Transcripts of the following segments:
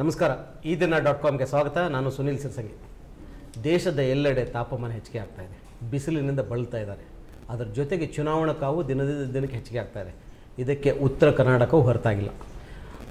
ನಮಸ್ಕಾರ ಈ ದಿನ ಡಾಟ್ ಕಾಮ್ಗೆ ಸ್ವಾಗತ ನಾನು ಸುನಿಲ್ ಸಿರ್ಸಂಗಿ ದೇಶದ ಎಲ್ಲೆಡೆ ತಾಪಮಾನ ಹೆಚ್ಚಿಗೆ ಆಗ್ತಾ ಇದೆ ಬಿಸಿಲಿನಿಂದ ಬಳಲ್ತಾ ಇದ್ದಾರೆ ಅದರ ಜೊತೆಗೆ ಚುನಾವಣಾ ಕಾವು ದಿನದಿಂದ ದಿನಕ್ಕೆ ಹೆಚ್ಚಿಗೆ ಆಗ್ತಾ ಇದೆ ಇದಕ್ಕೆ ಉತ್ತರ ಕರ್ನಾಟಕವು ಹೊರತಾಗಿಲ್ಲ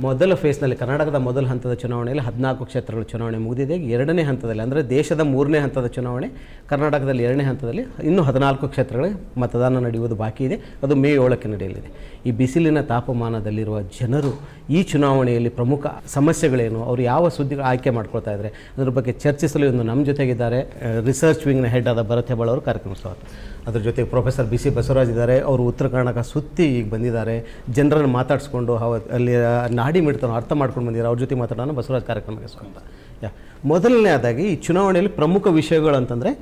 ಮೊದಲ ಫೇಸ್ನಲ್ಲಿ ಕರ್ನಾಟಕದ ಮೊದಲ ಹಂತದ ಚುನಾವಣೆಯಲ್ಲಿ ಹದಿನಾಲ್ಕು ಕ್ಷೇತ್ರಗಳ ಚುನಾವಣೆ ಮುಗಿದಿದೆ ಎರಡನೇ ಹಂತದಲ್ಲಿ ಅಂದರೆ ದೇಶದ ಮೂರನೇ ಹಂತದ ಚುನಾವಣೆ ಕರ್ನಾಟಕದಲ್ಲಿ ಎರಡನೇ ಹಂತದಲ್ಲಿ ಇನ್ನೂ ಹದಿನಾಲ್ಕು ಕ್ಷೇತ್ರಗಳ ಮತದಾನ ನಡೆಯುವುದು ಬಾಕಿ ಇದೆ ಅದು ಮೇ ಏಳಕ್ಕೆ ನಡೆಯಲಿದೆ ಈ ಬಿಸಿಲಿನ ತಾಪಮಾನದಲ್ಲಿರುವ ಜನರು ಈ ಚುನಾವಣೆಯಲ್ಲಿ ಪ್ರಮುಖ ಸಮಸ್ಯೆಗಳೇನು ಅವರು ಯಾವ ಸುದ್ದಿಗಳು ಆಯ್ಕೆ ಮಾಡ್ಕೊಳ್ತಾ ಇದ್ದಾರೆ ಅದರ ಬಗ್ಗೆ ಚರ್ಚಿಸಲು ಇಂದು ನಮ್ಮ ಜೊತೆಗಿದ್ದಾರೆ ರಿಸರ್ಚ್ ವಿಂಗ್ನ ಹೆಡ್ ಆದ ಭರತ್ ಹೆಬ್ಬಾಳ್ ಕಾರ್ಯಕ್ರಮ ಸ್ವಾಗತ ಅದ್ರ ಜೊತೆಗೆ ಪ್ರೊಫೆಸರ್ ಬಿ ಸಿ ಬಸವರಾಜ್ ಇದ್ದಾರೆ ಅವರು ಉತ್ತರ ಕರ್ನಾಟಕ ಸುತ್ತಿ ಈಗ ಬಂದಿದ್ದಾರೆ ಜನರನ್ನು ಮಾತಾಡಿಸ್ಕೊಂಡು ಅವ ಅಲ್ಲಿ ನಾಡಿ ಮಿಡ್ತಾನೋ ಅರ್ಥ ಮಾಡ್ಕೊಂಡು ಬಂದಿದ್ದಾರೆ ಅವ್ರ ಜೊತೆ ಮಾತಾಡೋಣ ಬಸವರಾಜ್ ಕಾರ್ಯಕ್ರಮಕ್ಕೆ ಸ್ವಾಗತ ಯಾ ಮೊದಲನೇದಾಗಿ ಈ ಚುನಾವಣೆಯಲ್ಲಿ ಪ್ರಮುಖ ವಿಷಯಗಳು ಅಂತಂದರೆ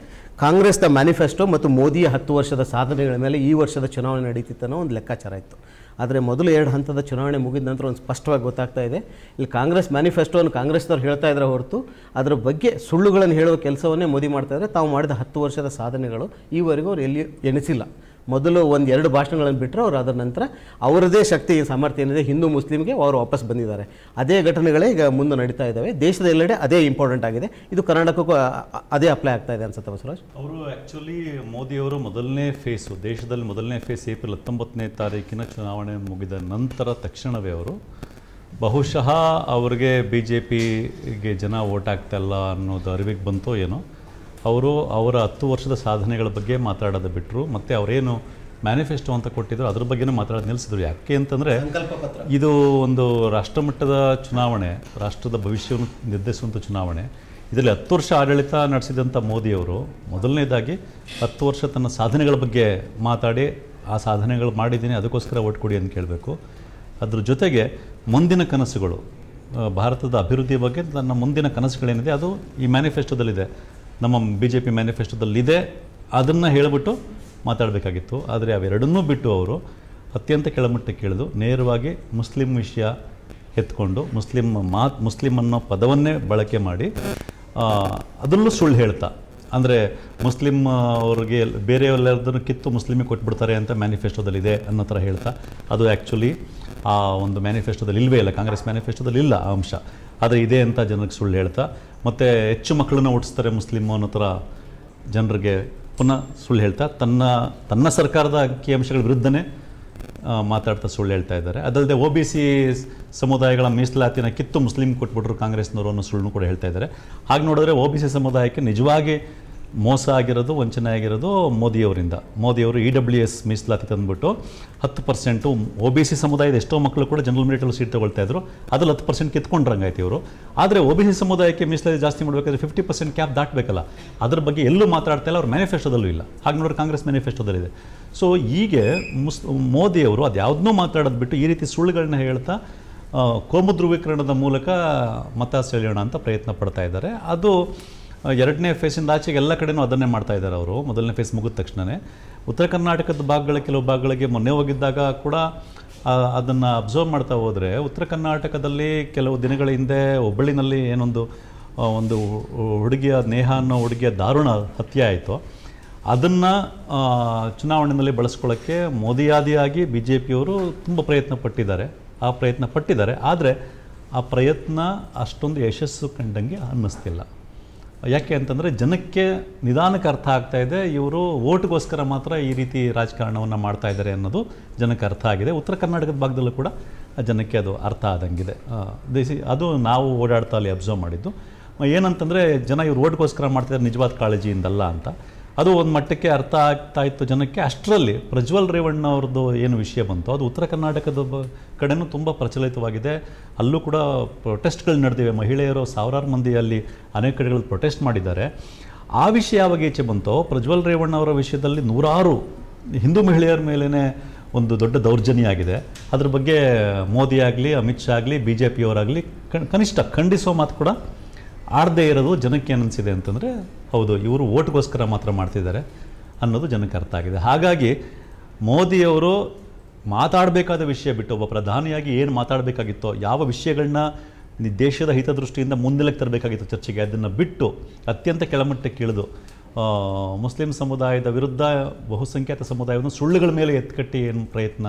ಕಾಂಗ್ರೆಸ್ನ ಮ್ಯಾನಿಫೆಸ್ಟೋ ಮತ್ತು ಮೋದಿಯ ಹತ್ತು ವರ್ಷದ ಸಾಧನೆಗಳ ಮೇಲೆ ಈ ವರ್ಷದ ಚುನಾವಣೆ ನಡೀತಿತ್ತನ್ನೋ ಒಂದು ಲೆಕ್ಕಾಚಾರ ಇತ್ತು ಆದರೆ ಮೊದಲು ಎರಡು ಹಂತದ ಚುನಾವಣೆ ಮುಗಿದ ನಂತರ ಒಂದು ಸ್ಪಷ್ಟವಾಗಿ ಗೊತ್ತಾಗ್ತಾ ಇದೆ ಇಲ್ಲಿ ಕಾಂಗ್ರೆಸ್ ಮ್ಯಾನಿಫೆಸ್ಟೋವನ್ನು ಕಾಂಗ್ರೆಸ್ನವ್ರು ಹೇಳ್ತಾ ಇದ್ದಾರೆ ಹೊರತು ಅದರ ಬಗ್ಗೆ ಸುಳ್ಳುಗಳನ್ನು ಹೇಳುವ ಕೆಲಸವನ್ನೇ ಮೋದಿ ಮಾಡ್ತಾ ಇದ್ದಾರೆ ತಾವು ಮಾಡಿದ ಹತ್ತು ವರ್ಷದ ಸಾಧನೆಗಳು ಈವರೆಗೂ ಅವರು ಎಲ್ಲಿಯೂ ಎಣಿಸಿಲ್ಲ ಮೊದಲು ಒಂದು ಎರಡು ಭಾಷಣಗಳನ್ನು ಬಿಟ್ಟರೆ ಅವರು ಅದರ ನಂತರ ಅವರದೇ ಶಕ್ತಿ ಸಾಮರ್ಥ್ಯ ಏನಿದೆ ಹಿಂದೂ ಮುಸ್ಲಿಮ್ಗೆ ಅವರು ವಾಪಸ್ ಬಂದಿದ್ದಾರೆ ಅದೇ ಘಟನೆಗಳೇ ಈಗ ಮುಂದೆ ನಡೀತಾ ಇದ್ದಾವೆ ದೇಶದ ಎಲ್ಲೆಡೆ ಅದೇ ಇಂಪಾರ್ಟೆಂಟ್ ಆಗಿದೆ ಇದು ಕರ್ನಾಟಕಕ್ಕೂ ಅದೇ ಅಪ್ಲೈ ಆಗ್ತಾ ಇದೆ ಅನ್ಸುತ್ತೆ ಬಸವರಾಜ್ ಅವರು ಆ್ಯಕ್ಚುಲಿ ಮೋದಿಯವರು ಮೊದಲನೇ ಫೇಸು ದೇಶದಲ್ಲಿ ಮೊದಲನೇ ಫೇಸ್ ಏಪ್ರಿಲ್ ಹತ್ತೊಂಬತ್ತನೇ ತಾರೀಕಿನ ಚುನಾವಣೆ ಮುಗಿದ ನಂತರ ತಕ್ಷಣವೇ ಅವರು ಬಹುಶಃ ಅವ್ರಿಗೆ ಬಿ ಜೆ ಪಿಗೆ ಜನ ಓಟ್ ಆಗ್ತಾಯಿಲ್ಲ ಅನ್ನೋದು ಅರಿವಿಗೆ ಬಂತೋ ಏನೋ ಅವರು ಅವರ ಹತ್ತು ವರ್ಷದ ಸಾಧನೆಗಳ ಬಗ್ಗೆ ಮಾತಾಡೋದು ಬಿಟ್ಟರು ಮತ್ತು ಅವರೇನು ಮ್ಯಾನಿಫೆಸ್ಟೋ ಅಂತ ಕೊಟ್ಟಿದ್ರು ಅದ್ರ ಬಗ್ಗೆನೂ ಮಾತಾಡೋದು ನಿಲ್ಲಿಸಿದ್ರು ಯಾಕೆ ಅಂತಂದರೆ ಇದು ಒಂದು ರಾಷ್ಟ್ರಮಟ್ಟದ ಚುನಾವಣೆ ರಾಷ್ಟ್ರದ ಭವಿಷ್ಯವನ್ನು ನಿರ್ಧರಿಸುವಂಥ ಚುನಾವಣೆ ಇದರಲ್ಲಿ ಹತ್ತು ವರ್ಷ ಆಡಳಿತ ನಡೆಸಿದಂಥ ಮೋದಿಯವರು ಮೊದಲನೇದಾಗಿ ಹತ್ತು ವರ್ಷ ತನ್ನ ಸಾಧನೆಗಳ ಬಗ್ಗೆ ಮಾತಾಡಿ ಆ ಸಾಧನೆಗಳು ಮಾಡಿದ್ದೀನಿ ಅದಕ್ಕೋಸ್ಕರ ಓಟ್ ಕೊಡಿ ಅಂತ ಕೇಳಬೇಕು ಅದ್ರ ಜೊತೆಗೆ ಮುಂದಿನ ಕನಸುಗಳು ಭಾರತದ ಅಭಿವೃದ್ಧಿಯ ಬಗ್ಗೆ ತನ್ನ ಮುಂದಿನ ಕನಸುಗಳೇನಿದೆ ಅದು ಈ ಮ್ಯಾನಿಫೆಸ್ಟೋದಲ್ಲಿದೆ ನಮ್ಮ ಬಿ ಜೆ ಪಿ ಮ್ಯಾನಿಫೆಸ್ಟೋದಲ್ಲಿದೆ ಅದನ್ನು ಹೇಳಿಬಿಟ್ಟು ಮಾತಾಡಬೇಕಾಗಿತ್ತು ಆದರೆ ಅವೆರಡನ್ನೂ ಬಿಟ್ಟು ಅವರು ಅತ್ಯಂತ ಕೆಳಮಟ್ಟಕ್ಕೆ ಇಳಿದು ನೇರವಾಗಿ ಮುಸ್ಲಿಂ ವಿಷಯ ಎತ್ಕೊಂಡು ಮುಸ್ಲಿಂ ಮಾತು ಮುಸ್ಲಿಂ ಅನ್ನೋ ಪದವನ್ನೇ ಬಳಕೆ ಮಾಡಿ ಅದರಲ್ಲೂ ಸುಳ್ಳು ಹೇಳ್ತಾ ಅಂದರೆ ಮುಸ್ಲಿಂ ಅವ್ರಿಗೆ ಬೇರೆಯವ್ರೆಲ್ಲದನ್ನು ಕಿತ್ತು ಮುಸ್ಲಿಮಿಗೆ ಕೊಟ್ಬಿಡ್ತಾರೆ ಅಂತ ಮ್ಯಾನಿಫೆಸ್ಟೋದಲ್ಲಿದೆ ಅನ್ನೋ ಥರ ಹೇಳ್ತಾ ಅದು ಆ್ಯಕ್ಚುಲಿ ಆ ಒಂದು ಮ್ಯಾನಿಫೆಸ್ಟೋದಲ್ಲಿ ಇಲ್ಲವೇ ಇಲ್ಲ ಕಾಂಗ್ರೆಸ್ ಮ್ಯಾನಿಫೆಸ್ಟೋದಲ್ಲಿ ಇಲ್ಲ ಆ ಅಂಶ ಆದರೆ ಇದೆ ಅಂತ ಜನರಿಗೆ ಸುಳ್ಳು ಹೇಳ್ತಾ ಮತ್ತು ಹೆಚ್ಚು ಮಕ್ಕಳನ್ನ ಓಡಿಸ್ತಾರೆ ಮುಸ್ಲಿಮ್ ಅನ್ನೋ ಥರ ಜನರಿಗೆ ಪುನಃ ಸುಳ್ಳು ಹೇಳ್ತಾ ತನ್ನ ತನ್ನ ಸರ್ಕಾರದ ಅಂಶಗಳ ವಿರುದ್ಧನೇ ಮಾತಾಡ್ತಾ ಸುಳ್ಳು ಹೇಳ್ತಾ ಇದ್ದಾರೆ ಅದಲ್ಲದೆ ಒ ಬಿ ಸಿ ಸಮುದಾಯಗಳ ಮೀಸಲಾತಿನ ಕಿತ್ತು ಮುಸ್ಲಿಂ ಕೊಟ್ಬಿಟ್ರು ಕಾಂಗ್ರೆಸ್ನವರು ಅನ್ನೋ ಸುಳ್ಳು ಕೂಡ ಹೇಳ್ತಾ ಇದ್ದಾರೆ ಹಾಗೆ ನೋಡಿದ್ರೆ ಒ ಬಿ ಸಿ ಸಮುದಾಯಕ್ಕೆ ನಿಜವಾಗಿ ಮೋಸ ಆಗಿರೋದು ವಂಚನೆ ಆಗಿರೋದು ಮೋದಿಯವರಿಂದ ಮೋದಿಯವರು ಇ ಡಬ್ಲ್ಯೂ ಎಸ್ ಮೀಸಲಾತಿ ತಂದುಬಿಟ್ಟು ಹತ್ತು ಪರ್ಸೆಂಟು ಒ ಬಿ ಸಿ ಸಮುದಾಯದ ಎಷ್ಟೋ ಮಕ್ಕಳು ಕೂಡ ಜನರಲ್ ಮೆರಿಟಲ್ಲಿ ಸೀಟ್ ತೊಗೊಳ್ತಾ ಇದ್ರು ಅದ್ರಲ್ಲಿ ಹತ್ತು ಪರ್ಸೆಂಟ್ ಕಿತ್ಕೊಂಡ್ರಂಗಾಯ್ತು ಇವರು ಆದರೆ ಒ ಬಿ ಸಿ ಸಮುದಾಯಕ್ಕೆ ಮೀಸಲಾತಿ ಜಾಸ್ತಿ ಮಾಡಬೇಕಾದ್ರೆ ಫಿಫ್ಟಿ ಪರ್ಸೆಂಟ್ ಕ್ಯಾಪ್ ದಾಟಬೇಕಲ್ಲ ಅದ್ರ ಬಗ್ಗೆ ಎಲ್ಲೂ ಮಾತಾಡ್ತಾ ಇಲ್ಲ ಅವ್ರ ಮ್ಯಾನಿಫೆಸ್ಟೋದಲ್ಲೂ ಇಲ್ಲ ಹಾಗೆ ನೋಡಿ ಕಾಂಗ್ರೆಸ್ ಮ್ಯಾನಿಫೆಸ್ಟೋದಲ್ಲಿದೆ ಸೊ ಹೀಗೆ ಮುಸ್ ಮೋದಿಯವರು ಅದು ಯಾವುದನ್ನೂ ಮಾತಾಡೋದು ಬಿಟ್ಟು ಈ ರೀತಿ ಸುಳ್ಳುಗಳನ್ನ ಹೇಳ್ತಾ ಕೋಮು ಧ್ರುವೀಕರಣದ ಮೂಲಕ ಮತ ಸೆಳೆಯೋಣ ಅಂತ ಪ್ರಯತ್ನ ಪಡ್ತಾ ಇದ್ದಾರೆ ಅದು ಎರಡನೇ ಫೇಸಿಂದ ಆಚೆಗೆ ಎಲ್ಲ ಕಡೆನೂ ಅದನ್ನೇ ಮಾಡ್ತಾ ಇದ್ದಾರೆ ಅವರು ಮೊದಲನೇ ಫೇಸ್ ಮುಗಿದ ತಕ್ಷಣವೇ ಉತ್ತರ ಕರ್ನಾಟಕದ ಭಾಗಗಳ ಕೆಲವು ಭಾಗಗಳಿಗೆ ಮೊನ್ನೆ ಹೋಗಿದ್ದಾಗ ಕೂಡ ಅದನ್ನು ಅಬ್ಸರ್ವ್ ಮಾಡ್ತಾ ಹೋದರೆ ಉತ್ತರ ಕರ್ನಾಟಕದಲ್ಲಿ ಕೆಲವು ದಿನಗಳ ಹಿಂದೆ ಹುಬ್ಬಳ್ಳಿನಲ್ಲಿ ಏನೊಂದು ಒಂದು ಹುಡುಗಿಯ ನೇಹ ಅನ್ನೋ ಹುಡುಗಿಯ ದಾರುಣ ಹತ್ಯೆ ಆಯಿತು ಅದನ್ನು ಚುನಾವಣೆಯಲ್ಲಿ ಬಳಸ್ಕೊಳ್ಳೋಕ್ಕೆ ಮೋದಿಯಾದಿಯಾಗಿ ಬಿ ಜೆ ಪಿಯವರು ತುಂಬ ಪ್ರಯತ್ನ ಪಟ್ಟಿದ್ದಾರೆ ಆ ಪ್ರಯತ್ನ ಪಟ್ಟಿದ್ದಾರೆ ಆದರೆ ಆ ಪ್ರಯತ್ನ ಅಷ್ಟೊಂದು ಯಶಸ್ಸು ಕಂಡಂಗೆ ಅನ್ನಿಸ್ತಿಲ್ಲ ಯಾಕೆ ಅಂತಂದರೆ ಜನಕ್ಕೆ ನಿಧಾನಕ್ಕೆ ಅರ್ಥ ಆಗ್ತಾ ಇದೆ ಇವರು ಓಟ್ಗೋಸ್ಕರ ಮಾತ್ರ ಈ ರೀತಿ ರಾಜಕಾರಣವನ್ನು ಮಾಡ್ತಾ ಇದ್ದಾರೆ ಅನ್ನೋದು ಜನಕ್ಕೆ ಅರ್ಥ ಆಗಿದೆ ಉತ್ತರ ಕರ್ನಾಟಕದ ಭಾಗದಲ್ಲೂ ಕೂಡ ಜನಕ್ಕೆ ಅದು ಅರ್ಥ ಆದಂಗಿದೆ ದೇಸಿ ಅದು ನಾವು ಓಡಾಡ್ತಾ ಅಲ್ಲಿ ಅಬ್ಸರ್ವ್ ಮಾಡಿದ್ದು ಏನಂತಂದರೆ ಜನ ಇವರು ಓಟ್ಗೋಸ್ಕರ ಮಾಡ್ತಿದ್ದಾರೆ ನಿಜವಾದ ಕಾಳಜಿಯಿಂದಲ್ಲ ಅಂತ ಅದು ಒಂದು ಮಟ್ಟಕ್ಕೆ ಅರ್ಥ ಆಗ್ತಾ ಇತ್ತು ಜನಕ್ಕೆ ಅಷ್ಟರಲ್ಲಿ ಪ್ರಜ್ವಲ್ ರೇವಣ್ಣ ಅವ್ರದ್ದು ಏನು ವಿಷಯ ಬಂತು ಅದು ಉತ್ತರ ಕರ್ನಾಟಕದ ಕಡೆನೂ ತುಂಬ ಪ್ರಚಲಿತವಾಗಿದೆ ಅಲ್ಲೂ ಕೂಡ ಪ್ರೊಟೆಸ್ಟ್ಗಳು ನಡೆದಿವೆ ಮಹಿಳೆಯರು ಸಾವಿರಾರು ಮಂದಿ ಅಲ್ಲಿ ಅನೇಕ ಕಡೆಗಳಲ್ಲಿ ಪ್ರೊಟೆಸ್ಟ್ ಮಾಡಿದ್ದಾರೆ ಆ ವಿಷಯ ಯಾವಾಗ ಈಚೆ ಬಂತೋ ಪ್ರಜ್ವಲ್ ರೇವಣ್ಣ ಅವರ ವಿಷಯದಲ್ಲಿ ನೂರಾರು ಹಿಂದೂ ಮಹಿಳೆಯರ ಮೇಲೇ ಒಂದು ದೊಡ್ಡ ದೌರ್ಜನ್ಯ ಆಗಿದೆ ಅದ್ರ ಬಗ್ಗೆ ಮೋದಿ ಆಗಲಿ ಅಮಿತ್ ಶಾ ಆಗಲಿ ಬಿ ಜೆ ಪಿಯವರಾಗಲಿ ಕನಿಷ್ಠ ಖಂಡಿಸೋ ಮಾತು ಕೂಡ ಆಡದೇ ಇರೋದು ಜನಕ್ಕೆ ಏನಿಸಿದೆ ಅಂತಂದರೆ ಹೌದು ಇವರು ಓಟ್ಗೋಸ್ಕರ ಮಾತ್ರ ಮಾಡ್ತಿದ್ದಾರೆ ಅನ್ನೋದು ಜನಕ್ಕೆ ಅರ್ಥ ಆಗಿದೆ ಹಾಗಾಗಿ ಮೋದಿಯವರು ಮಾತಾಡಬೇಕಾದ ವಿಷಯ ಬಿಟ್ಟು ಒಬ್ಬ ಪ್ರಧಾನಿಯಾಗಿ ಏನು ಮಾತಾಡಬೇಕಾಗಿತ್ತೋ ಯಾವ ವಿಷಯಗಳನ್ನ ದೇಶದ ಹಿತದೃಷ್ಟಿಯಿಂದ ಮುಂದಿಲಕ್ಕೆ ತರಬೇಕಾಗಿತ್ತು ಚರ್ಚೆಗೆ ಅದನ್ನು ಬಿಟ್ಟು ಅತ್ಯಂತ ಕೆಳಮಟ್ಟಕ್ಕೆ ಇಳಿದು ಮುಸ್ಲಿಂ ಸಮುದಾಯದ ವಿರುದ್ಧ ಬಹುಸಂಖ್ಯಾತ ಸಮುದಾಯವನ್ನು ಸುಳ್ಳುಗಳ ಮೇಲೆ ಎತ್ತುಕಟ್ಟಿ ಏನು ಪ್ರಯತ್ನ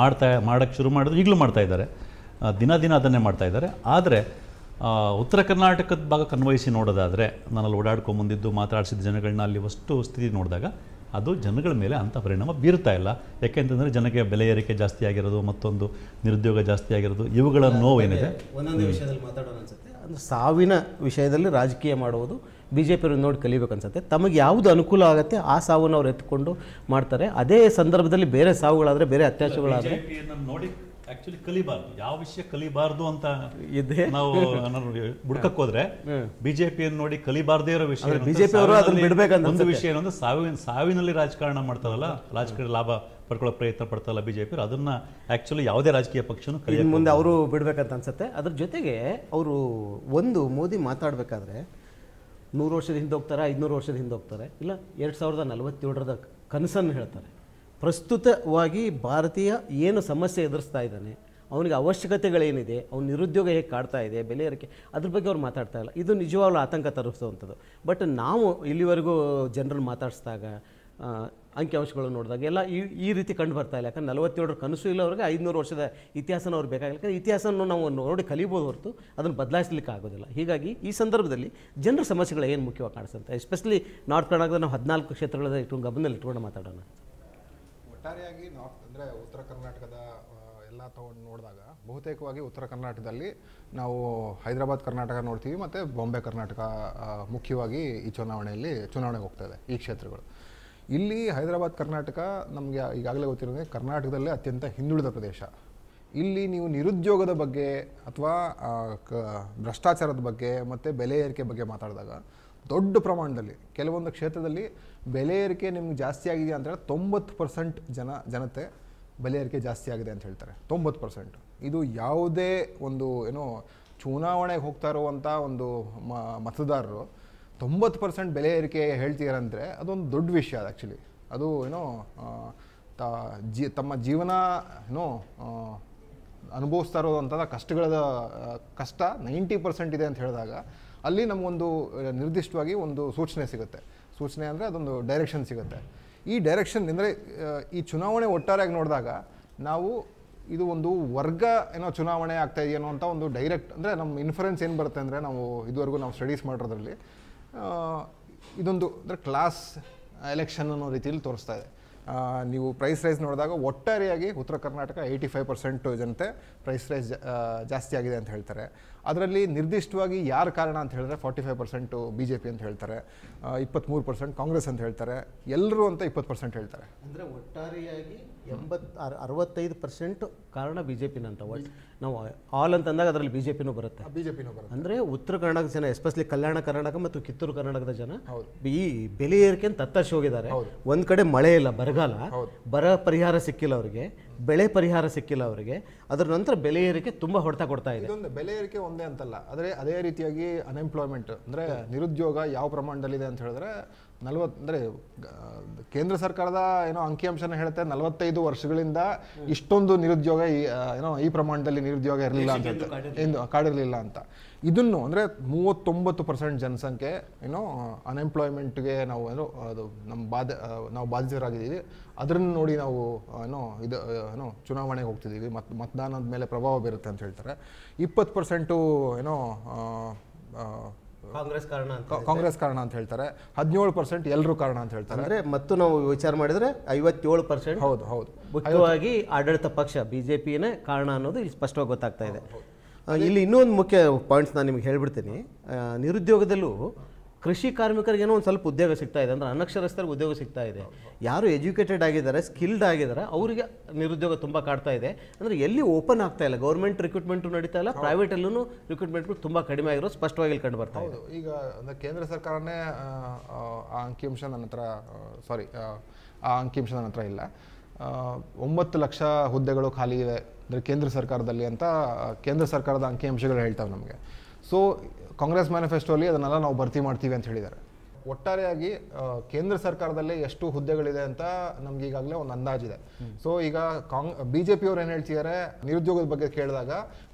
ಮಾಡ್ತಾ ಮಾಡೋಕ್ಕೆ ಶುರು ಮಾಡೋದು ಈಗಲೂ ಮಾಡ್ತಾ ಇದ್ದಾರೆ ದಿನ ದಿನ ಅದನ್ನೇ ಮಾಡ್ತಾ ಇದ್ದಾರೆ ಆದರೆ ಉತ್ತರ ಕರ್ನಾಟಕದ ಭಾಗ ಕನ್ವಯಿಸಿ ನೋಡೋದಾದರೆ ನಾನಲ್ಲಿ ಓಡಾಡ್ಕೊಂಬಂದಿದ್ದು ಮಾತಾಡಿಸಿದ ಜನಗಳನ್ನ ಅಲ್ಲಿ ಅಷ್ಟು ಸ್ಥಿತಿ ನೋಡಿದಾಗ ಅದು ಜನಗಳ ಮೇಲೆ ಅಂಥ ಪರಿಣಾಮ ಬೀರ್ತಾ ಇಲ್ಲ ಯಾಕೆಂತಂದರೆ ಜನಕ್ಕೆ ಬೆಲೆ ಏರಿಕೆ ಜಾಸ್ತಿ ಆಗಿರೋದು ಮತ್ತೊಂದು ನಿರುದ್ಯೋಗ ಜಾಸ್ತಿ ಆಗಿರೋದು ಇವುಗಳ ನೋವೇನಿದೆ ಒಂದೊಂದು ವಿಷಯದಲ್ಲಿ ಮಾತಾಡೋಣ ಅನ್ಸುತ್ತೆ ಅಂದರೆ ಸಾವಿನ ವಿಷಯದಲ್ಲಿ ರಾಜಕೀಯ ಮಾಡುವುದು ಬಿ ಜೆ ಪಿಯವ್ರನ್ನ ನೋಡಿ ಕಲಿಬೇಕು ಅನ್ಸುತ್ತೆ ತಮಗೆ ಯಾವುದು ಅನುಕೂಲ ಆಗುತ್ತೆ ಆ ಸಾವನ್ನು ಅವ್ರು ಎತ್ಕೊಂಡು ಮಾಡ್ತಾರೆ ಅದೇ ಸಂದರ್ಭದಲ್ಲಿ ಬೇರೆ ಸಾವುಗಳಾದರೆ ಬೇರೆ ಅತ್ಯಾಚಾರಗಳಾದರೆ ನೋಡಿ ಆಕ್ಚುಲಿ ಕಲಿಬಾರ್ದು ಯಾವ ವಿಷಯ ಕಲಿಬಾರ್ದು ಅಂತ ಇದೆ ನಾವು ಬುಡ್ಕಕ್ ಹೋದ್ರೆ ಬಿಜೆಪಿ ನೋಡಿ ಕಲಿಬಾರ್ದೇ ಇರೋ ವಿಷಯ ಬಿಜೆಪಿ ಒಂದು ವಿಷಯ ಏನಂದ್ರೆ ಸಾವಿನ ಸಾವಿನಲ್ಲಿ ರಾಜಕಾರಣ ಮಾಡ್ತಾರಲ್ಲ ರಾಜಕೀಯ ಲಾಭ ಪಡ್ಕೊಳ್ಳೋ ಪ್ರಯತ್ನ ಪಡ್ತಾರಲ್ಲ ಬಿಜೆಪಿ ಅದನ್ನ ಆಕ್ಚುಲಿ ಯಾವುದೇ ರಾಜಕೀಯ ಪಕ್ಷನೂ ಕಲಿಯ ಮುಂದೆ ಅವರು ಬಿಡ್ಬೇಕಂತ ಅನ್ಸುತ್ತೆ ಅದ್ರ ಜೊತೆಗೆ ಅವರು ಒಂದು ಮೋದಿ ಮಾತಾಡ್ಬೇಕಾದ್ರೆ ನೂರು ವರ್ಷದ ಹಿಂದೆ ಹೋಗ್ತಾರೆ ಐದುನೂರು ವರ್ಷದ ಹಿಂದೆ ಹೋಗ್ತಾರೆ ಇಲ್ಲ ಎರಡು ಸಾವಿರದ ನಲವತ್ತೇಳರದ ಕನಸನ್ನು ಹೇಳ್ತಾರೆ ಪ್ರಸ್ತುತವಾಗಿ ಭಾರತೀಯ ಏನು ಸಮಸ್ಯೆ ಎದುರಿಸ್ತಾ ಇದ್ದಾನೆ ಅವನಿಗೆ ಅವಶ್ಯಕತೆಗಳೇನಿದೆ ಅವ್ನ ನಿರುದ್ಯೋಗ ಹೇಗೆ ಕಾಡ್ತಾ ಇದೆ ಬೆಲೆ ಏರಿಕೆ ಅದ್ರ ಬಗ್ಗೆ ಅವ್ರು ಮಾತಾಡ್ತಾ ಇಲ್ಲ ಇದು ನಿಜವಾಗ್ಲೂ ಆತಂಕ ತರಿಸುವಂಥದ್ದು ಬಟ್ ನಾವು ಇಲ್ಲಿವರೆಗೂ ಜನರಲ್ಲಿ ಮಾತಾಡಿಸಿದಾಗ ಅಂಕಿಅಂಶಗಳು ನೋಡಿದಾಗ ಎಲ್ಲ ಈ ಈ ರೀತಿ ಕಂಡು ಬರ್ತಾ ಇಲ್ಲ ಯಾಕಂದ್ರೆ ನಲವತ್ತೇಳರ ಕನಸು ಇಲ್ಲವ್ರಿಗೆ ಐದುನೂರು ವರ್ಷದ ಇತಿಹಾಸನ ಅವ್ರು ಬೇಕಾಗಿಲ್ಲ ಯಾಕಂದರೆ ಇತಿಹಾಸನ ನಾವು ನೋಡಿ ಕಲಿಬೋದು ಹೊರತು ಅದನ್ನು ಬದಲಾಯಿಸಲಿಕ್ಕೆ ಆಗೋದಿಲ್ಲ ಹೀಗಾಗಿ ಈ ಸಂದರ್ಭದಲ್ಲಿ ಜನರ ಸಮಸ್ಯೆಗಳು ಏನು ಮುಖ್ಯವಾಗಿ ಕಾಣಿಸುತ್ತೆ ಎಸ್ಪೆಷಲಿ ನಾರ್ತ್ ಕರ್ನಾಟಕದ ನಾವು ಹದಿನಾಲ್ಕು ಕ್ಷೇತ್ರಗಳ ಇಟ್ಕೊಂಡು ಗಮನದಲ್ಲಿ ಇಟ್ಕೊಂಡು ಮಾತಾಡೋಣ ಒಟ್ಟಾರೆಯಾಗಿ ನಾರ್ತ್ ಅಂದರೆ ಉತ್ತರ ಕರ್ನಾಟಕದ ಎಲ್ಲ ತಗೊಂಡು ನೋಡಿದಾಗ ಬಹುತೇಕವಾಗಿ ಉತ್ತರ ಕರ್ನಾಟಕದಲ್ಲಿ ನಾವು ಹೈದರಾಬಾದ್ ಕರ್ನಾಟಕ ನೋಡ್ತೀವಿ ಮತ್ತು ಬಾಂಬೆ ಕರ್ನಾಟಕ ಮುಖ್ಯವಾಗಿ ಈ ಚುನಾವಣೆಯಲ್ಲಿ ಚುನಾವಣೆಗೆ ಹೋಗ್ತಾ ಇದೆ ಈ ಕ್ಷೇತ್ರಗಳು ಇಲ್ಲಿ ಹೈದರಾಬಾದ್ ಕರ್ನಾಟಕ ನಮಗೆ ಈಗಾಗಲೇ ಗೊತ್ತಿರೋದೇ ಕರ್ನಾಟಕದಲ್ಲೇ ಅತ್ಯಂತ ಹಿಂದುಳಿದ ಪ್ರದೇಶ ಇಲ್ಲಿ ನೀವು ನಿರುದ್ಯೋಗದ ಬಗ್ಗೆ ಅಥವಾ ಭ್ರಷ್ಟಾಚಾರದ ಬಗ್ಗೆ ಮತ್ತು ಬೆಲೆ ಏರಿಕೆ ಬಗ್ಗೆ ಮಾತಾಡಿದಾಗ ದೊಡ್ಡ ಪ್ರಮಾಣದಲ್ಲಿ ಕೆಲವೊಂದು ಕ್ಷೇತ್ರದಲ್ಲಿ ಬೆಲೆ ಏರಿಕೆ ನಿಮ್ಗೆ ಜಾಸ್ತಿ ಆಗಿದೆ ಅಂತ ಹೇಳಿ ತೊಂಬತ್ತು ಪರ್ಸೆಂಟ್ ಜನ ಜನತೆ ಬೆಲೆ ಏರಿಕೆ ಜಾಸ್ತಿ ಆಗಿದೆ ಅಂತ ಹೇಳ್ತಾರೆ ತೊಂಬತ್ತು ಪರ್ಸೆಂಟ್ ಇದು ಯಾವುದೇ ಒಂದು ಏನೋ ಚುನಾವಣೆಗೆ ಹೋಗ್ತಾ ಇರುವಂಥ ಒಂದು ಮತದಾರರು ತೊಂಬತ್ತು ಪರ್ಸೆಂಟ್ ಬೆಲೆ ಏರಿಕೆ ಹೇಳ್ತೀರಂದರೆ ಅದೊಂದು ದೊಡ್ಡ ವಿಷಯ ಅದು ಆ್ಯಕ್ಚುಲಿ ಅದು ಏನೋ ತ ಜಿ ತಮ್ಮ ಜೀವನ ಏನೋ ಅನುಭವಿಸ್ತಾ ಇರೋದಂಥ ಕಷ್ಟಗಳ ಕಷ್ಟ ನೈಂಟಿ ಪರ್ಸೆಂಟ್ ಇದೆ ಅಂತ ಹೇಳಿದಾಗ ಅಲ್ಲಿ ನಮಗೊಂದು ನಿರ್ದಿಷ್ಟವಾಗಿ ಒಂದು ಸೂಚನೆ ಸಿಗುತ್ತೆ ಸೂಚನೆ ಅಂದರೆ ಅದೊಂದು ಡೈರೆಕ್ಷನ್ ಸಿಗುತ್ತೆ ಈ ಡೈರೆಕ್ಷನ್ ಅಂದರೆ ಈ ಚುನಾವಣೆ ಒಟ್ಟಾರೆಯಾಗಿ ನೋಡಿದಾಗ ನಾವು ಇದು ಒಂದು ವರ್ಗ ಏನೋ ಚುನಾವಣೆ ಆಗ್ತಾ ಇದೆಯೇನೋ ಅಂತ ಒಂದು ಡೈರೆಕ್ಟ್ ಅಂದರೆ ನಮ್ಮ ಇನ್ಫರೆನ್ಸ್ ಏನು ಬರುತ್ತೆ ಅಂದರೆ ನಾವು ಇದುವರೆಗೂ ನಾವು ಸ್ಟಡೀಸ್ ಮಾಡಿರೋದ್ರಲ್ಲಿ ಇದೊಂದು ಅಂದರೆ ಕ್ಲಾಸ್ ಎಲೆಕ್ಷನ್ ಅನ್ನೋ ರೀತಿಯಲ್ಲಿ ತೋರಿಸ್ತಾ ಇದೆ ನೀವು ಪ್ರೈಸ್ ರೈಸ್ ನೋಡಿದಾಗ ಒಟ್ಟಾರೆಯಾಗಿ ಉತ್ತರ ಕರ್ನಾಟಕ ಏಯ್ಟಿ ಫೈವ್ ಪರ್ಸೆಂಟ್ ಜನತೆ ಪ್ರೈಸ್ ರೈಸ್ ಜಾಸ್ತಿ ಆಗಿದೆ ಅಂತ ಹೇಳ್ತಾರೆ ಅದರಲ್ಲಿ ನಿರ್ದಿಷ್ಟವಾಗಿ ಯಾರು ಕಾರಣ ಅಂತ ಹೇಳಿದ್ರೆ forty five percent B J P ಅಂತ ಹೇಳ್ತಾರೆ ಇಪ್ಪತ್ತ್ಮೂರು ಪರ್ಸೆಂಟ್ ಕಾಂಗ್ರೆಸ್ ಅಂತ ಹೇಳ್ತಾರೆ ಎಲ್ಲರೂ ಅಂತ ಇಪ್ಪತ್ತು ಪರ್ಸೆಂಟ್ ಹೇಳ್ತಾರೆ ಅಂದರೆ ಒಟ್ಟಾರೆಯಾಗಿ ಎಂಬತ್ತು ಅರ ಅರವತ್ತೈದು ಪರ್ಸೆಂಟ್ ಕಾರಣ ಬಿ ಜೆ ಪಿನಂತ ನಾವು ಆಲ್ ಅಂತಂದಾಗ ಅದರಲ್ಲಿ ಬಿ ಜೆ ಪಿನೂ ಬರುತ್ತೆ ಬಿ ಜೆ ಪಿನೂ ಬರುತ್ತೆ ಅಂದರೆ ಉತ್ತರ ಕರ್ನಾಟಕ ಜನ ಎಸ್ಪೆಷಲಿ ಕಲ್ಯಾಣ ಕರ್ನಾಟಕ ಮತ್ತು ಕಿತ್ತೂರು ಕರ್ನಾಟಕದ ಜನ ಈ ಬೆಲೆ ಏರಿಕೆಯನ್ನು ತತ್ತರಿಸಿ ಹೋಗಿದ್ದಾರೆ ಒಂದು ಕಡೆ ಮಳೆ ಇಲ್ಲ ಬರಗಾಲ ಬರ ಪರಿಹಾರ ಸಿಕ್ಕಿಲ್ಲ ಅವರಿಗೆ ಬೆಳೆ ಪರಿಹಾರ ಸಿಕ್ಕಿಲ್ಲ ಅವರಿಗೆ ಅದರ ನಂತರ ಬೆಲೆ ಏರಿಕೆ ತುಂಬ ಹೊಡೆತ ಕೊಡ್ತಾ ಇದೆ ಇದೊಂದು ಬೆಲೆ ಏರಿಕೆ ಒಂದೇ ಅಂತಲ್ಲ ಆದರೆ ಅದೇ ರೀತಿಯಾಗಿ ಅನ್ಎಂಪ್ಲಾಯ್ಮೆಂಟ್ ಅಂದರೆ ನಿರುದ್ಯೋಗ ಯಾವ ಪ್ರಮಾಣದಲ್ಲಿದೆ ಅಂತ ಹೇಳಿದ್ರೆ ನಲ್ವತ್ತು ಅಂದರೆ ಕೇಂದ್ರ ಸರ್ಕಾರದ ಏನೋ ಅಂಕಿಅಂಶನ ಹೇಳುತ್ತೆ ನಲವತ್ತೈದು ವರ್ಷಗಳಿಂದ ಇಷ್ಟೊಂದು ನಿರುದ್ಯೋಗ ಏನೋ ಈ ಪ್ರಮಾಣದಲ್ಲಿ ನಿರುದ್ಯೋಗ ಇರಲಿಲ್ಲ ಅಂತ ಎಂದು ಕಾಡಿರಲಿಲ್ಲ ಅಂತ ಇದನ್ನು ಅಂದರೆ ಮೂವತ್ತೊಂಬತ್ತು ಪರ್ಸೆಂಟ್ ಜನಸಂಖ್ಯೆ ಏನೋ ಅನ್ಎಂಪ್ಲಾಯ್ಮೆಂಟ್ಗೆ ನಾವು ಏನೋ ಅದು ನಮ್ಮ ಬಾಧೆ ನಾವು ಬಾಧಿತರಾಗಿದ್ದೀವಿ ಅದರನ್ನು ನೋಡಿ ನಾವು ಏನೋ ಇದು ಏನೋ ಚುನಾವಣೆಗೆ ಹೋಗ್ತಿದ್ದೀವಿ ಮತ್ ಮತದಾನದ ಮೇಲೆ ಪ್ರಭಾವ ಬೀರುತ್ತೆ ಅಂತ ಹೇಳ್ತಾರೆ ಇಪ್ಪತ್ತು ಪರ್ಸೆಂಟು ಏನೋ ಕಾಂಗ್ರೆಸ್ ಕಾರಣ ಕಾಂಗ್ರೆಸ್ ಕಾರಣ ಅಂತ ಹೇಳ್ತಾರೆ ಹದಿನೇಳು ಪರ್ಸೆಂಟ್ ಎಲ್ಲರೂ ಕಾರಣ ಅಂತ ಹೇಳ್ತಾರೆ ಅಂದ್ರೆ ಮತ್ತು ನಾವು ವಿಚಾರ ಮಾಡಿದ್ರೆ ಐವತ್ತೇಳು ಪರ್ಸೆಂಟ್ ಹೌದು ಹೌದು ಮುಖ್ಯವಾಗಿ ಆಡಳಿತ ಪಕ್ಷ ಬಿಜೆಪಿನೇ ಕಾರಣ ಅನ್ನೋದು ಇಲ್ಲಿ ಸ್ಪಷ್ಟವಾಗಿ ಗೊತ್ತಾಗ್ತಾ ಇದೆ ಇಲ್ಲಿ ಇನ್ನೂ ಒಂದು ಮುಖ್ಯ ಪಾಯಿಂಟ್ಸ್ ನಾನು ನಿಮ್ಗೆ ಹೇಳ್ಬಿಡ್ತೀನಿ ನಿರುದ್ಯೋಗದಲ್ಲೂ ಕೃಷಿ ಕಾರ್ಮಿಕರಿಗೆ ಏನೋ ಒಂದು ಸ್ವಲ್ಪ ಉದ್ಯೋಗ ಸಿಗ್ತಾ ಇದೆ ಅಂದರೆ ಅನಕ್ಷರಸ್ಥರಿಗೆ ಉದ್ಯೋಗ ಸಿಗ್ತಾ ಇದೆ ಯಾರು ಎಜುಕೇಟೆಡ್ ಆಗಿದ್ದಾರೆ ಸ್ಕಿಲ್ಡ್ ಆಗಿದ್ದಾರೆ ಅವರಿಗೆ ನಿರುದ್ಯೋಗ ತುಂಬ ಕಾಡ್ತಾ ಇದೆ ಅಂದರೆ ಎಲ್ಲಿ ಓಪನ್ ಆಗ್ತಾ ಇಲ್ಲ ಗೌರ್ಮೆಂಟ್ ರಿಕ್ರೂಟ್ಮೆಂಟು ನಡೀತಾ ಇಲ್ಲ ಪ್ರೈವೇಟಲ್ಲೂ ರಿಕ್ರೂಟ್ಮೆಂಟ್ಗಳು ತುಂಬ ಕಡಿಮೆ ಆಗಿರೋ ಸ್ಪಷ್ಟವಾಗಿ ಕಂಡು ಬರ್ತಾ ಇದೆ ಈಗ ಅಂದರೆ ಕೇಂದ್ರ ಸರ್ಕಾರನೇ ಆ ಅಂಕಿಅಂಶ ನನ್ನ ಹತ್ರ ಸಾರಿ ಆ ಅಂಕಿಅಂಶ ನನ್ನ ಹತ್ರ ಇಲ್ಲ ಒಂಬತ್ತು ಲಕ್ಷ ಹುದ್ದೆಗಳು ಖಾಲಿ ಇದೆ ಅಂದರೆ ಕೇಂದ್ರ ಸರ್ಕಾರದಲ್ಲಿ ಅಂತ ಕೇಂದ್ರ ಸರ್ಕಾರದ ಅಂಕಿಅಂಶಗಳು ಹೇಳ್ತಾವೆ ನಮಗೆ ಸೊ ಕಾಂಗ್ರೆಸ್ ಮ್ಯಾನಿಫೆಸ್ಟೋಲಿ ಅದನ್ನೆಲ್ಲ ನಾವು ಭರ್ತಿ ಮಾಡ್ತೀವಿ ಅಂತ ಹೇಳಿದ್ದಾರೆ ಒಟ್ಟಾರೆಯಾಗಿ ಕೇಂದ್ರ ಸರ್ಕಾರದಲ್ಲಿ ಎಷ್ಟು ಹುದ್ದೆಗಳಿದೆ ಅಂತ ನಮ್ಗೆ ಈಗಾಗಲೇ ಒಂದು ಅಂದಾಜಿದೆ ಸೊ ಈಗ ಕಾಂಗ್ ಪಿಯವರು ಏನು ಹೇಳ್ತಿದ್ದಾರೆ ನಿರುದ್ಯೋಗದ ಬಗ್ಗೆ ಕೇಳಿದಾಗ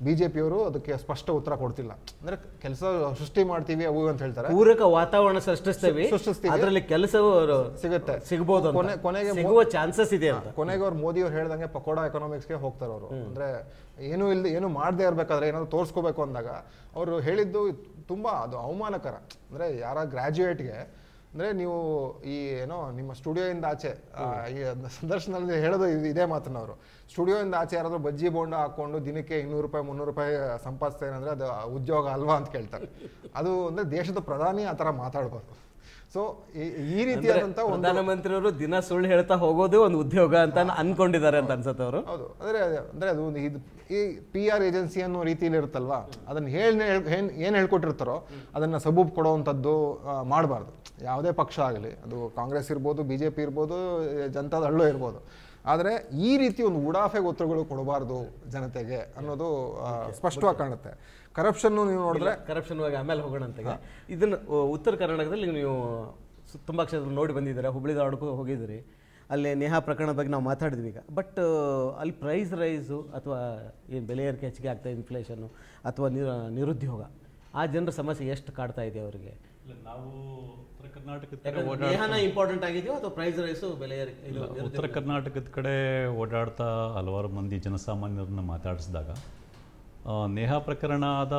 ಬಿಜೆಪಿಯವರು ಅದಕ್ಕೆ ಸ್ಪಷ್ಟ ಉತ್ತರ ಕೊಡ್ತಿಲ್ಲ ಅಂದ್ರೆ ಕೆಲಸ ಸೃಷ್ಟಿ ಮಾಡ್ತೀವಿ ಅವು ಅಂತ ಹೇಳ್ತಾರೆ ಪೂರಕ ವಾತಾವರಣ ಸೃಷ್ಟಿಸ್ತೀವಿ ಸೃಷ್ಟಿಸ್ತೀವಿ ಅದರಲ್ಲಿ ಕೆಲಸ ಸಿಗುತ್ತೆ ಸಿಗಬಹುದು ಕೊನೆ ಕೊನೆಗೆ ಸಿಗುವ ಚಾನ್ಸಸ್ ಇದೆ ಕೊನೆಗೆ ಅವ್ರು ಮೋದಿ ಅವ್ರು ಹೇಳ್ದಂಗೆ ಪಕೋಡ ಎಕನಾಮಿಕ್ಸ್ಗೆ ಹೋಗ್ತಾರೆ ಅವರು ಅಂದ್ರೆ ಏನು ಇಲ್ಲದೆ ಏನು ಮಾಡದೆ ಇರಬೇಕಾದ್ರೆ ಏನಾದ್ರು ತೋರಿಸ್ಕೋಬೇಕು ಅಂದಾಗ ಅವರು ಹೇಳಿದ್ದು ತುಂಬ ಅದು ಅವಮಾನಕರ ಅಂದರೆ ಯಾರ ಗ್ರ್ಯಾಜುಯೇಟ್ಗೆ ಅಂದರೆ ನೀವು ಈ ಏನೋ ನಿಮ್ಮ ಸ್ಟುಡಿಯೋಯಿಂದ ಆಚೆ ಈ ಸಂದರ್ಶನದಲ್ಲಿ ಹೇಳೋದು ಇದೇ ಮಾತನ್ನವರು ಸ್ಟುಡಿಯೋಯಿಂದ ಆಚೆ ಯಾರಾದರೂ ಬಜ್ಜಿ ಬೋಂಡ ಹಾಕ್ಕೊಂಡು ದಿನಕ್ಕೆ ಇನ್ನೂರು ರೂಪಾಯಿ ಮುನ್ನೂರು ರೂಪಾಯಿ ಸಂಪಾದಿಸ್ತೇನೆ ಅಂದರೆ ಅದು ಉದ್ಯೋಗ ಅಲ್ವಾ ಅಂತ ಕೇಳ್ತಾರೆ ಅದು ಅಂದರೆ ದೇಶದ ಪ್ರಧಾನಿ ಆ ಥರ ಮಾತಾಡ್ಬಾರ್ದು ಸೊ ಈ ರೀತಿಯಾದಂತಹ ಪ್ರಧಾನಮಂತ್ರಿಯವರು ದಿನ ಸುಳ್ಳು ಹೇಳ್ತಾ ಹೋಗೋದು ಒಂದು ಉದ್ಯೋಗ ಅಂತ ಅನ್ಕೊಂಡಿದ್ದಾರೆ ಅಂತ ಅನ್ಸುತ್ತೆ ಅವರು ಹೌದು ಅಂದ್ರೆ ಅಂದ್ರೆ ಅದು ಒಂದು ಇದು ಈ ಪಿ ಆರ್ ಏಜೆನ್ಸಿ ಅನ್ನೋ ರೀತಿಯಲ್ಲಿ ಇರುತ್ತಲ್ವಾ ಅದನ್ನ ಹೇಳಿ ಏನು ಹೇಳ್ಕೊಟ್ಟಿರ್ತಾರೋ ಅದನ್ನ ಸಬೂಬ್ ಕೊಡೋವಂಥದ್ದು ಮಾಡಬಾರ್ದು ಯಾವುದೇ ಪಕ್ಷ ಆಗಲಿ ಅದು ಕಾಂಗ್ರೆಸ್ ಇರ್ಬೋದು ಬಿ ಜೆ ಪಿ ಇರ್ಬೋದು ಹಳ್ಳು ಇರ್ಬೋದು ಆದರೆ ಈ ರೀತಿ ಒಂದು ಉಡಾಫೆ ಗೊತ್ತುಗಳು ಕೊಡಬಾರ್ದು ಜನತೆಗೆ ಅನ್ನೋದು ಸ್ಪಷ್ಟವಾಗಿ ಕಾಣುತ್ತೆ ಕರಪ್ಷನ್ನು ನೀವು ನೋಡಿದ್ರೆ ಕರಪ್ಷನ್ ಆಮೇಲೆ ಹೋಗೋಣ ಅಂತ ಇದನ್ನು ಉತ್ತರ ಕರ್ನಾಟಕದಲ್ಲಿ ನೀವು ತುಂಬಾ ಕ್ಷೇತ್ರ ನೋಡಿ ಬಂದಿದ್ದೀರಾ ಹುಬ್ಬಳ್ಳಿ ಧಾರವಾಡಕ್ಕೂ ಹೋಗಿದ್ದೀರಿ ಅಲ್ಲಿ ನೇಹಾ ಪ್ರಕರಣ ಬಗ್ಗೆ ನಾವು ಮಾತಾಡಿದ್ವಿ ಈಗ ಬಟ್ ಅಲ್ಲಿ ಪ್ರೈಸ್ ರೈಸು ಅಥವಾ ಏನು ಬೆಲೆ ಏರಿಕೆ ಹೆಚ್ಚಿಗೆ ಆಗ್ತಾ ಇನ್ಫ್ಲೇಷನ್ನು ಅಥವಾ ನಿರುದ್ಯೋಗ ಆ ಜನರ ಸಮಸ್ಯೆ ಎಷ್ಟು ಕಾಡ್ತಾ ಇದೆ ಅವರಿಗೆ ನಾವು ಉತ್ತರ ಇಂಪಾರ್ಟೆಂಟ್ ಆಗಿದೆಯೋ ಅಥವಾ ಪ್ರೈಸ್ ರೈಸು ಬೆಲೆ ಉತ್ತರ ಕರ್ನಾಟಕದ ಕಡೆ ಓಡಾಡ್ತಾ ಹಲವಾರು ಮಂದಿ ಜನಸಾಮಾನ್ಯರನ್ನ ಮಾತಾಡಿಸಿದಾಗ ನೇಹ ಪ್ರಕರಣ ಆದ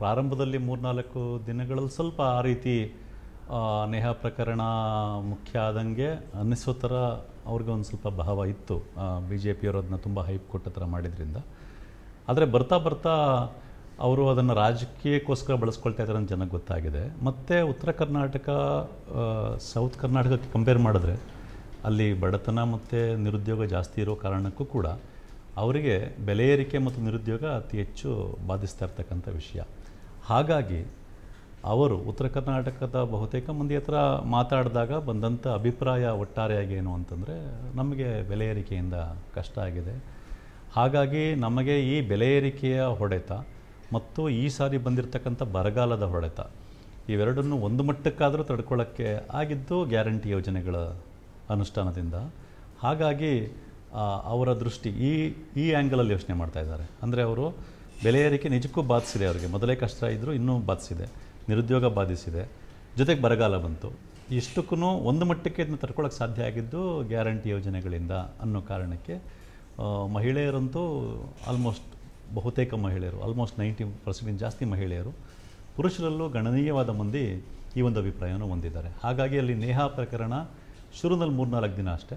ಪ್ರಾರಂಭದಲ್ಲಿ ಮೂರ್ನಾಲ್ಕು ದಿನಗಳಲ್ಲಿ ಸ್ವಲ್ಪ ಆ ರೀತಿ ನೇಹ ಪ್ರಕರಣ ಮುಖ್ಯ ಆದಂಗೆ ಅನ್ನಿಸೋ ಥರ ಅವ್ರಿಗೆ ಒಂದು ಸ್ವಲ್ಪ ಭಾವ ಇತ್ತು ಬಿ ಜೆ ಪಿಯವರು ಅದನ್ನ ತುಂಬ ಹೈಪ್ ಕೊಟ್ಟ ಥರ ಮಾಡಿದ್ರಿಂದ ಆದರೆ ಬರ್ತಾ ಬರ್ತಾ ಅವರು ಅದನ್ನು ರಾಜಕೀಯಕ್ಕೋಸ್ಕರ ಬಳಸ್ಕೊಳ್ತಾ ಇದ್ದಾರೆ ಅಂತ ಜನಕ್ಕೆ ಗೊತ್ತಾಗಿದೆ ಮತ್ತು ಉತ್ತರ ಕರ್ನಾಟಕ ಸೌತ್ ಕರ್ನಾಟಕಕ್ಕೆ ಕಂಪೇರ್ ಮಾಡಿದ್ರೆ ಅಲ್ಲಿ ಬಡತನ ಮತ್ತು ನಿರುದ್ಯೋಗ ಜಾಸ್ತಿ ಇರೋ ಕಾರಣಕ್ಕೂ ಕೂಡ ಅವರಿಗೆ ಬೆಲೆ ಏರಿಕೆ ಮತ್ತು ನಿರುದ್ಯೋಗ ಅತಿ ಹೆಚ್ಚು ಬಾಧಿಸ್ತಾ ಇರ್ತಕ್ಕಂಥ ವಿಷಯ ಹಾಗಾಗಿ ಅವರು ಉತ್ತರ ಕರ್ನಾಟಕದ ಬಹುತೇಕ ಮಂದಿ ಹತ್ರ ಮಾತಾಡಿದಾಗ ಬಂದಂಥ ಅಭಿಪ್ರಾಯ ಒಟ್ಟಾರೆಯಾಗಿ ಏನು ಅಂತಂದರೆ ನಮಗೆ ಬೆಲೆ ಏರಿಕೆಯಿಂದ ಕಷ್ಟ ಆಗಿದೆ ಹಾಗಾಗಿ ನಮಗೆ ಈ ಬೆಲೆ ಏರಿಕೆಯ ಹೊಡೆತ ಮತ್ತು ಈ ಸಾರಿ ಬಂದಿರತಕ್ಕಂಥ ಬರಗಾಲದ ಹೊಡೆತ ಇವೆರಡನ್ನು ಒಂದು ಮಟ್ಟಕ್ಕಾದರೂ ತಡ್ಕೊಳ್ಳೋಕ್ಕೆ ಆಗಿದ್ದು ಗ್ಯಾರಂಟಿ ಯೋಜನೆಗಳ ಅನುಷ್ಠಾನದಿಂದ ಹಾಗಾಗಿ ಅವರ ದೃಷ್ಟಿ ಈ ಈ ಆ್ಯಂಗಲಲ್ಲಿ ಯೋಚನೆ ಮಾಡ್ತಾ ಇದ್ದಾರೆ ಅಂದರೆ ಅವರು ಬೆಲೆ ಏರಿಕೆ ನಿಜಕ್ಕೂ ಬಾಧಿಸಿದೆ ಅವರಿಗೆ ಮೊದಲೇ ಕಷ್ಟ ಇದ್ದರೂ ಇನ್ನೂ ಬಾಧಿಸಿದೆ ನಿರುದ್ಯೋಗ ಬಾಧಿಸಿದೆ ಜೊತೆಗೆ ಬರಗಾಲ ಬಂತು ಇಷ್ಟಕ್ಕೂ ಒಂದು ಮಟ್ಟಕ್ಕೆ ಇದನ್ನು ತಡ್ಕೊಳ್ಳೋಕೆ ಸಾಧ್ಯ ಆಗಿದ್ದು ಗ್ಯಾರಂಟಿ ಯೋಜನೆಗಳಿಂದ ಅನ್ನೋ ಕಾರಣಕ್ಕೆ ಮಹಿಳೆಯರಂತೂ ಆಲ್ಮೋಸ್ಟ್ ಬಹುತೇಕ ಮಹಿಳೆಯರು ಆಲ್ಮೋಸ್ಟ್ ನೈಂಟಿ ಪರ್ಸೆಂಟ್ ಜಾಸ್ತಿ ಮಹಿಳೆಯರು ಪುರುಷರಲ್ಲೂ ಗಣನೀಯವಾದ ಮಂದಿ ಈ ಒಂದು ಅಭಿಪ್ರಾಯವನ್ನು ಹೊಂದಿದ್ದಾರೆ ಹಾಗಾಗಿ ಅಲ್ಲಿ ನೇಹಾ ಪ್ರಕರಣ ಶುರುನಲ್ಲಿ ಮೂರ್ನಾಲ್ಕು ದಿನ ಅಷ್ಟೇ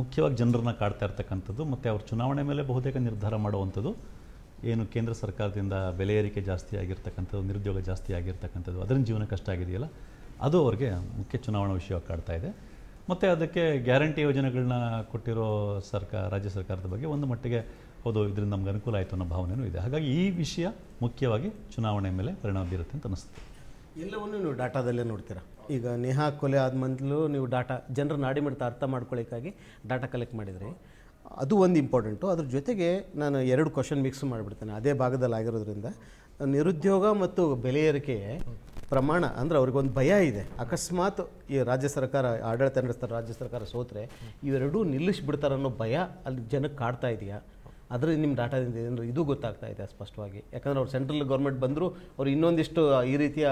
ಮುಖ್ಯವಾಗಿ ಜನರನ್ನ ಕಾಡ್ತಾ ಇರ್ತಕ್ಕಂಥದ್ದು ಮತ್ತು ಅವ್ರ ಚುನಾವಣೆ ಮೇಲೆ ಬಹುತೇಕ ನಿರ್ಧಾರ ಮಾಡುವಂಥದ್ದು ಏನು ಕೇಂದ್ರ ಸರ್ಕಾರದಿಂದ ಬೆಲೆ ಏರಿಕೆ ಜಾಸ್ತಿ ಆಗಿರ್ತಕ್ಕಂಥದ್ದು ನಿರುದ್ಯೋಗ ಜಾಸ್ತಿ ಆಗಿರ್ತಕ್ಕಂಥದ್ದು ಅದರಿಂದ ಜೀವನ ಕಷ್ಟ ಆಗಿದೆಯಲ್ಲ ಅದು ಅವ್ರಿಗೆ ಮುಖ್ಯ ಚುನಾವಣಾ ವಿಷಯವಾಗಿ ಕಾಡ್ತಾ ಇದೆ ಮತ್ತು ಅದಕ್ಕೆ ಗ್ಯಾರಂಟಿ ಯೋಜನೆಗಳನ್ನ ಕೊಟ್ಟಿರೋ ಸರ್ಕಾರ ರಾಜ್ಯ ಸರ್ಕಾರದ ಬಗ್ಗೆ ಒಂದು ಮಟ್ಟಿಗೆ ಹೌದು ಇದರಿಂದ ನಮ್ಗೆ ಅನುಕೂಲ ಆಯಿತು ಅನ್ನೋ ಭಾವನೆಯೂ ಇದೆ ಹಾಗಾಗಿ ಈ ವಿಷಯ ಮುಖ್ಯವಾಗಿ ಚುನಾವಣೆ ಮೇಲೆ ಪರಿಣಾಮ ಬೀರುತ್ತೆ ಅಂತ ಅನಿಸ್ತದೆ ಎಲ್ಲವನ್ನೂ ನೀವು ಡಾಟಾದಲ್ಲೇ ನೋಡ್ತೀರಾ ಈಗ ನೇಹಾ ಕೊಲೆ ಆದ ಮೊದಲು ನೀವು ಡಾಟಾ ಜನರ ನಾಡಿ ಮಿಡಿತ ಅರ್ಥ ಮಾಡ್ಕೊಳ್ಳಿಕ್ಕಾಗಿ ಡಾಟಾ ಕಲೆಕ್ಟ್ ಮಾಡಿದ್ರಿ ಅದು ಒಂದು ಇಂಪಾರ್ಟೆಂಟು ಅದ್ರ ಜೊತೆಗೆ ನಾನು ಎರಡು ಕ್ವಶನ್ ಮಿಕ್ಸ್ ಮಾಡಿಬಿಡ್ತೇನೆ ಅದೇ ಭಾಗದಲ್ಲಿ ಆಗಿರೋದ್ರಿಂದ ನಿರುದ್ಯೋಗ ಮತ್ತು ಬೆಲೆ ಏರಿಕೆ ಪ್ರಮಾಣ ಅಂದರೆ ಅವ್ರಿಗೊಂದು ಭಯ ಇದೆ ಅಕಸ್ಮಾತ್ ಈ ರಾಜ್ಯ ಸರ್ಕಾರ ಆಡಳಿತ ನಡೆಸ್ತಾರೆ ರಾಜ್ಯ ಸರ್ಕಾರ ಸೋತ್ರೆ ಇವೆರಡೂ ಅನ್ನೋ ಭಯ ಅಲ್ಲಿ ಜನಕ್ಕೆ ಕಾಡ್ತಾ ಇದೆಯಾ ಅದರ ನಿಮ್ಮ ಡಾಟಾದಿಂದ ಏನಂದ್ರೆ ಇದು ಗೊತ್ತಾಗ್ತಾ ಇದೆ ಸ್ಪಷ್ಟವಾಗಿ ಯಾಕಂದರೆ ಅವ್ರು ಸೆಂಟ್ರಲ್ ಗೌರ್ಮೆಂಟ್ ಬಂದರೂ ಅವ್ರು ಇನ್ನೊಂದಿಷ್ಟು ಈ ರೀತಿಯ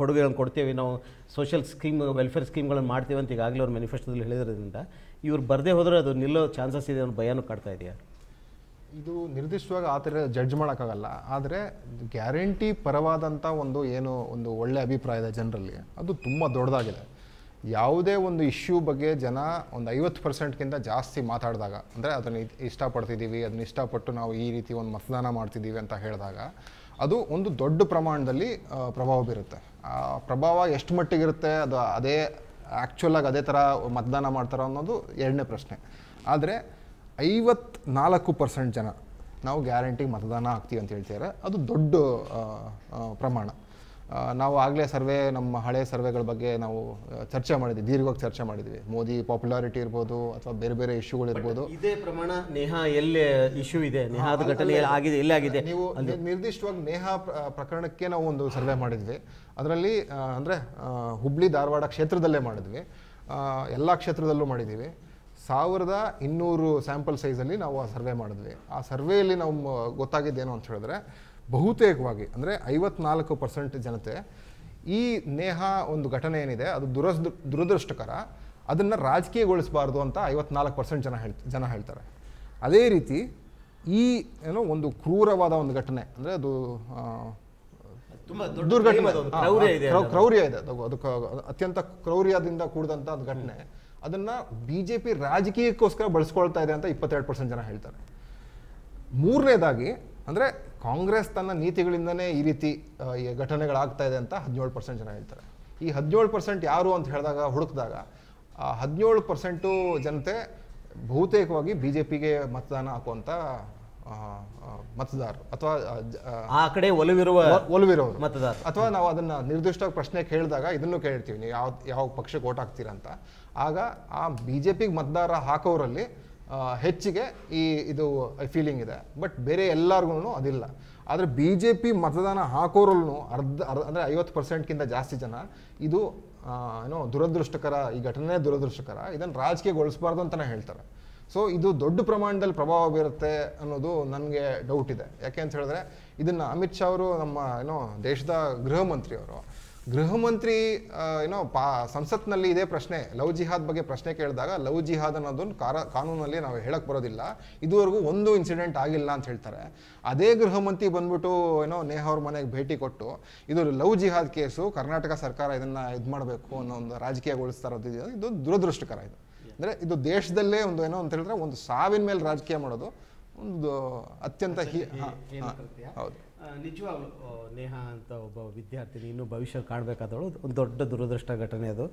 ಕೊಡುಗೆಗಳನ್ನು ಕೊಡ್ತೇವೆ ನಾವು ಸೋಷಿಯಲ್ ಸ್ಕೀಮ್ ವೆಲ್ಫೇರ್ ಸ್ಕೀಮ್ಗಳನ್ನು ಮಾಡ್ತೀವಿ ಅಂತ ಈಗಾಗಲೇ ಅವ್ರು ಮ್ಯಾನಿಫೆಸ್ಟೋದಲ್ಲಿ ಹೇಳಿದ್ರಿಂದ ಇವ್ರು ಬರದೇ ಹೋದರೆ ಅದು ನಿಲ್ಲೋ ಚಾನ್ಸಸ್ ಇದೆ ಅನ್ನೋ ಭಯನೂ ಕಾಡ್ತಾ ಇದೆಯಾ ಇದು ನಿರ್ದಿಷ್ಟವಾಗಿ ಆ ಥರ ಜಡ್ಜ್ ಮಾಡೋಕ್ಕಾಗಲ್ಲ ಆದರೆ ಗ್ಯಾರಂಟಿ ಪರವಾದಂಥ ಒಂದು ಏನು ಒಂದು ಅಭಿಪ್ರಾಯ ಇದೆ ಜನರಲ್ಲಿ ಅದು ತುಂಬ ದೊಡ್ಡದಾಗಿದೆ ಯಾವುದೇ ಒಂದು ಇಶ್ಯೂ ಬಗ್ಗೆ ಜನ ಒಂದು ಐವತ್ತು ಪರ್ಸೆಂಟ್ಗಿಂತ ಜಾಸ್ತಿ ಮಾತಾಡಿದಾಗ ಅಂದರೆ ಅದನ್ನು ಇಷ್ಟಪಡ್ತಿದ್ದೀವಿ ಅದನ್ನ ಇಷ್ಟಪಟ್ಟು ನಾವು ಈ ರೀತಿ ಒಂದು ಮತದಾನ ಮಾಡ್ತಿದ್ದೀವಿ ಅಂತ ಹೇಳಿದಾಗ ಅದು ಒಂದು ದೊಡ್ಡ ಪ್ರಮಾಣದಲ್ಲಿ ಪ್ರಭಾವ ಬೀರುತ್ತೆ ಆ ಪ್ರಭಾವ ಎಷ್ಟು ಮಟ್ಟಿಗಿರುತ್ತೆ ಅದು ಅದೇ ಆ್ಯಕ್ಚುಲಾಗಿ ಅದೇ ಥರ ಮತದಾನ ಮಾಡ್ತಾರೋ ಅನ್ನೋದು ಎರಡನೇ ಪ್ರಶ್ನೆ ಆದರೆ ಐವತ್ನಾಲ್ಕು ಪರ್ಸೆಂಟ್ ಜನ ನಾವು ಗ್ಯಾರಂಟಿಗೆ ಮತದಾನ ಆಗ್ತೀವಿ ಅಂತ ಹೇಳ್ತಿದ್ದಾರೆ ಅದು ದೊಡ್ಡ ಪ್ರಮಾಣ ನಾವು ಆಗಲೇ ಸರ್ವೆ ನಮ್ಮ ಹಳೆ ಸರ್ವೆಗಳ ಬಗ್ಗೆ ನಾವು ಚರ್ಚೆ ಮಾಡಿದ್ವಿ ದೀರ್ಘವಾಗಿ ಚರ್ಚೆ ಮಾಡಿದ್ವಿ ಮೋದಿ ಪಾಪ್ಯುಲಾರಿಟಿ ಇರ್ಬೋದು ಅಥವಾ ಬೇರೆ ಬೇರೆ ಇಶ್ಯೂಗಳು ಇರ್ಬೋದು ಇದೇ ಪ್ರಮಾಣ ನೇಹಾ ಎಲ್ಲಿ ಇಶ್ಯೂ ಇದೆ ನೇಹಾದ ಘಟನೆ ಆಗಿದೆ ಆಗಿದೆ ನೀವು ನಿರ್ದಿಷ್ಟವಾಗಿ ನೇಹಾ ಪ್ರಕರಣಕ್ಕೆ ನಾವು ಒಂದು ಸರ್ವೆ ಮಾಡಿದ್ವಿ ಅದರಲ್ಲಿ ಅಂದರೆ ಹುಬ್ಳಿ ಧಾರವಾಡ ಕ್ಷೇತ್ರದಲ್ಲೇ ಮಾಡಿದ್ವಿ ಎಲ್ಲ ಕ್ಷೇತ್ರದಲ್ಲೂ ಮಾಡಿದ್ದೀವಿ ಸಾವಿರದ ಇನ್ನೂರು ಸ್ಯಾಂಪಲ್ ಸೈಜಲ್ಲಿ ನಾವು ಆ ಸರ್ವೆ ಮಾಡಿದ್ವಿ ಆ ಸರ್ವೆಯಲ್ಲಿ ನಾವು ಗೊತ್ತಾಗಿದ್ದೇನು ಅಂತ ಹೇಳಿದ್ರೆ ಬಹುತೇಕವಾಗಿ ಅಂದರೆ ಐವತ್ನಾಲ್ಕು ಪರ್ಸೆಂಟ್ ಜನತೆ ಈ ನೇಹ ಒಂದು ಘಟನೆ ಏನಿದೆ ಅದು ದುರಸ್ ದುರದೃಷ್ಟಕರ ಅದನ್ನು ರಾಜಕೀಯಗೊಳಿಸಬಾರ್ದು ಅಂತ ಐವತ್ನಾಲ್ಕು ಪರ್ಸೆಂಟ್ ಜನ ಹೇಳ್ ಜನ ಹೇಳ್ತಾರೆ ಅದೇ ರೀತಿ ಈ ಏನೋ ಒಂದು ಕ್ರೂರವಾದ ಒಂದು ಘಟನೆ ಅಂದರೆ ಅದು ದುರ್ಘಟನೆ ಕ್ರೌರ್ಯ ಇದೆ ಅದು ಅತ್ಯಂತ ಕ್ರೌರ್ಯದಿಂದ ಕೂಡಿದಂಥ ಒಂದು ಘಟನೆ ಅದನ್ನು ಬಿ ಜೆ ಪಿ ರಾಜಕೀಯಕ್ಕೋಸ್ಕರ ಬಳಸ್ಕೊಳ್ತಾ ಇದೆ ಅಂತ ಇಪ್ಪತ್ತೆರಡು ಪರ್ಸೆಂಟ್ ಜನ ಹೇಳ್ತಾರೆ ಮೂರನೇದಾಗಿ ಅಂದರೆ ಕಾಂಗ್ರೆಸ್ ತನ್ನ ನೀತಿಗಳಿಂದನೇ ಈ ರೀತಿ ಘಟನೆಗಳಾಗ್ತಾ ಇದೆ ಅಂತ ಹದಿನೇಳು ಪರ್ಸೆಂಟ್ ಜನ ಹೇಳ್ತಾರೆ ಈ ಹದಿನೇಳು ಪರ್ಸೆಂಟ್ ಯಾರು ಅಂತ ಹೇಳಿದಾಗ ಹುಡುಕಿದಾಗ ಹದಿನೇಳು ಪರ್ಸೆಂಟು ಜನತೆ ಬಹುತೇಕವಾಗಿ ಬಿ ಜೆ ಪಿಗೆ ಮತದಾನ ಹಾಕುವಂಥ ಮತದಾರರು ಅಥವಾ ಆ ಕಡೆ ಒಲವಿರುವ ಒಲವಿರೋರು ಮತದಾರ ಅಥವಾ ನಾವು ಅದನ್ನು ನಿರ್ದಿಷ್ಟವಾಗಿ ಪ್ರಶ್ನೆ ಕೇಳಿದಾಗ ಇದನ್ನು ಕೇಳ್ತೀವಿ ನೀವು ಯಾವ ಯಾವ ಪಕ್ಷಕ್ಕೆ ಓಟ್ ಹಾಕ್ತೀರಾ ಅಂತ ಆಗ ಆ ಬಿ ಜೆ ಪಿಗೆ ಮತದಾರ ಹಾಕೋರಲ್ಲಿ ಹೆಚ್ಚಿಗೆ ಈ ಇದು ಫೀಲಿಂಗ್ ಇದೆ ಬಟ್ ಬೇರೆ ಎಲ್ಲರಿಗೂ ಅದಿಲ್ಲ ಆದರೆ ಬಿ ಜೆ ಪಿ ಮತದಾನ ಹಾಕೋರಲ್ಲೂ ಅರ್ಧ ಅರ್ಧ ಅಂದರೆ ಐವತ್ತು ಪರ್ಸೆಂಟ್ಗಿಂತ ಜಾಸ್ತಿ ಜನ ಇದು ಏನೋ ದುರದೃಷ್ಟಕರ ಈ ಘಟನೆ ದುರದೃಷ್ಟಕರ ಇದನ್ನು ರಾಜಕೀಯಗೊಳಿಸ್ಬಾರ್ದು ಅಂತಲೇ ಹೇಳ್ತಾರೆ ಸೊ ಇದು ದೊಡ್ಡ ಪ್ರಮಾಣದಲ್ಲಿ ಪ್ರಭಾವ ಬೀರುತ್ತೆ ಅನ್ನೋದು ನನಗೆ ಡೌಟ್ ಇದೆ ಯಾಕೆ ಅಂತ ಹೇಳಿದ್ರೆ ಇದನ್ನು ಅಮಿತ್ ಶಾ ಅವರು ನಮ್ಮ ಏನೋ ದೇಶದ ಗೃಹ ಮಂತ್ರಿಯವರು ಗೃಹಮಂತ್ರಿ ಏನೋ ಪಾ ಸಂಸತ್ನಲ್ಲಿ ಇದೇ ಪ್ರಶ್ನೆ ಲವ್ ಜಿಹಾದ್ ಬಗ್ಗೆ ಪ್ರಶ್ನೆ ಕೇಳಿದಾಗ ಲವ್ ಜಿಹಾದ್ ಅನ್ನೋದನ್ನು ಕಾರ ಕಾನೂನಲ್ಲಿ ನಾವು ಹೇಳಕ್ ಬರೋದಿಲ್ಲ ಇದುವರೆಗೂ ಒಂದು ಇನ್ಸಿಡೆಂಟ್ ಆಗಿಲ್ಲ ಅಂತ ಹೇಳ್ತಾರೆ ಅದೇ ಗೃಹ ಮಂತ್ರಿ ಬಂದ್ಬಿಟ್ಟು ಏನೋ ನೇಹ ಅವ್ರ ಮನೆಗೆ ಭೇಟಿ ಕೊಟ್ಟು ಇದು ಲವ್ ಜಿಹಾದ್ ಕೇಸು ಕರ್ನಾಟಕ ಸರ್ಕಾರ ಇದನ್ನ ಇದು ಮಾಡಬೇಕು ಅನ್ನೋ ಒಂದು ರಾಜಕೀಯಗೊಳಿಸ್ತಾ ಇರೋದು ಇದು ದುರದೃಷ್ಟಕರ ಇದು ಅಂದರೆ ಇದು ದೇಶದಲ್ಲೇ ಒಂದು ಏನೋ ಅಂತ ಹೇಳಿದ್ರೆ ಒಂದು ಸಾವಿನ ಮೇಲೆ ರಾಜಕೀಯ ಮಾಡೋದು ಒಂದು ಅತ್ಯಂತ ಹೌದು ನಿಜವಾಗ್ಲೂ ನೇಹಾ ಅಂತ ಒಬ್ಬ ವಿದ್ಯಾರ್ಥಿನಿ ಇನ್ನೂ ಭವಿಷ್ಯ ಕಾಣಬೇಕಾದವಳು ಒಂದು ದೊಡ್ಡ ದುರದೃಷ್ಟ ಘಟನೆ ಅದು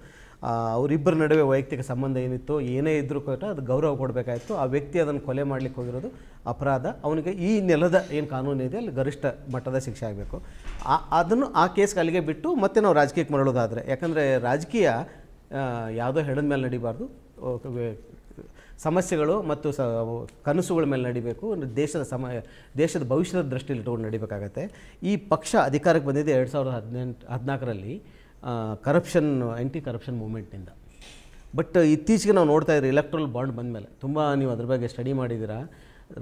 ಅವರಿಬ್ಬರ ನಡುವೆ ವೈಯಕ್ತಿಕ ಸಂಬಂಧ ಏನಿತ್ತು ಏನೇ ಇದ್ದರೂ ಕೂಡ ಅದು ಗೌರವ ಕೊಡಬೇಕಾಯಿತು ಆ ವ್ಯಕ್ತಿ ಅದನ್ನು ಕೊಲೆ ಮಾಡಲಿಕ್ಕೆ ಹೋಗಿರೋದು ಅಪರಾಧ ಅವನಿಗೆ ಈ ನೆಲದ ಏನು ಕಾನೂನು ಇದೆ ಅಲ್ಲಿ ಗರಿಷ್ಠ ಮಟ್ಟದ ಶಿಕ್ಷೆ ಆಗಬೇಕು ಆ ಅದನ್ನು ಆ ಕೇಸ್ಗೆ ಅಲ್ಲಿಗೆ ಬಿಟ್ಟು ಮತ್ತೆ ನಾವು ರಾಜಕೀಯಕ್ಕೆ ಮರಳೋದಾದರೆ ಯಾಕಂದರೆ ರಾಜಕೀಯ ಯಾವುದೋ ಹೆಣದ ಮೇಲೆ ನಡಿಬಾರ್ದು ಸಮಸ್ಯೆಗಳು ಮತ್ತು ಸ ಕನಸುಗಳ ಮೇಲೆ ನಡಿಬೇಕು ದೇಶದ ಸಮ ದೇಶದ ಭವಿಷ್ಯದ ದೃಷ್ಟಿಯಲ್ಲಿ ಇಟ್ಕೊಂಡು ನಡಿಬೇಕಾಗತ್ತೆ ಈ ಪಕ್ಷ ಅಧಿಕಾರಕ್ಕೆ ಬಂದಿದೆ ಎರಡು ಸಾವಿರದ ಹದಿನೆಂಟು ಹದಿನಾಲ್ಕರಲ್ಲಿ ಕರಪ್ಷನ್ ಆ್ಯಂಟಿ ಕರಪ್ಷನ್ ಮೂಮೆಂಟ್ನಿಂದ ಬಟ್ ಇತ್ತೀಚೆಗೆ ನಾವು ನೋಡ್ತಾ ಇದ್ದೀರಿ ಎಲೆಕ್ಟ್ರಲ್ ಬಾಂಡ್ ಬಂದ ಮೇಲೆ ತುಂಬ ನೀವು ಅದ್ರ ಬಗ್ಗೆ ಸ್ಟಡಿ ಮಾಡಿದ್ದೀರಾ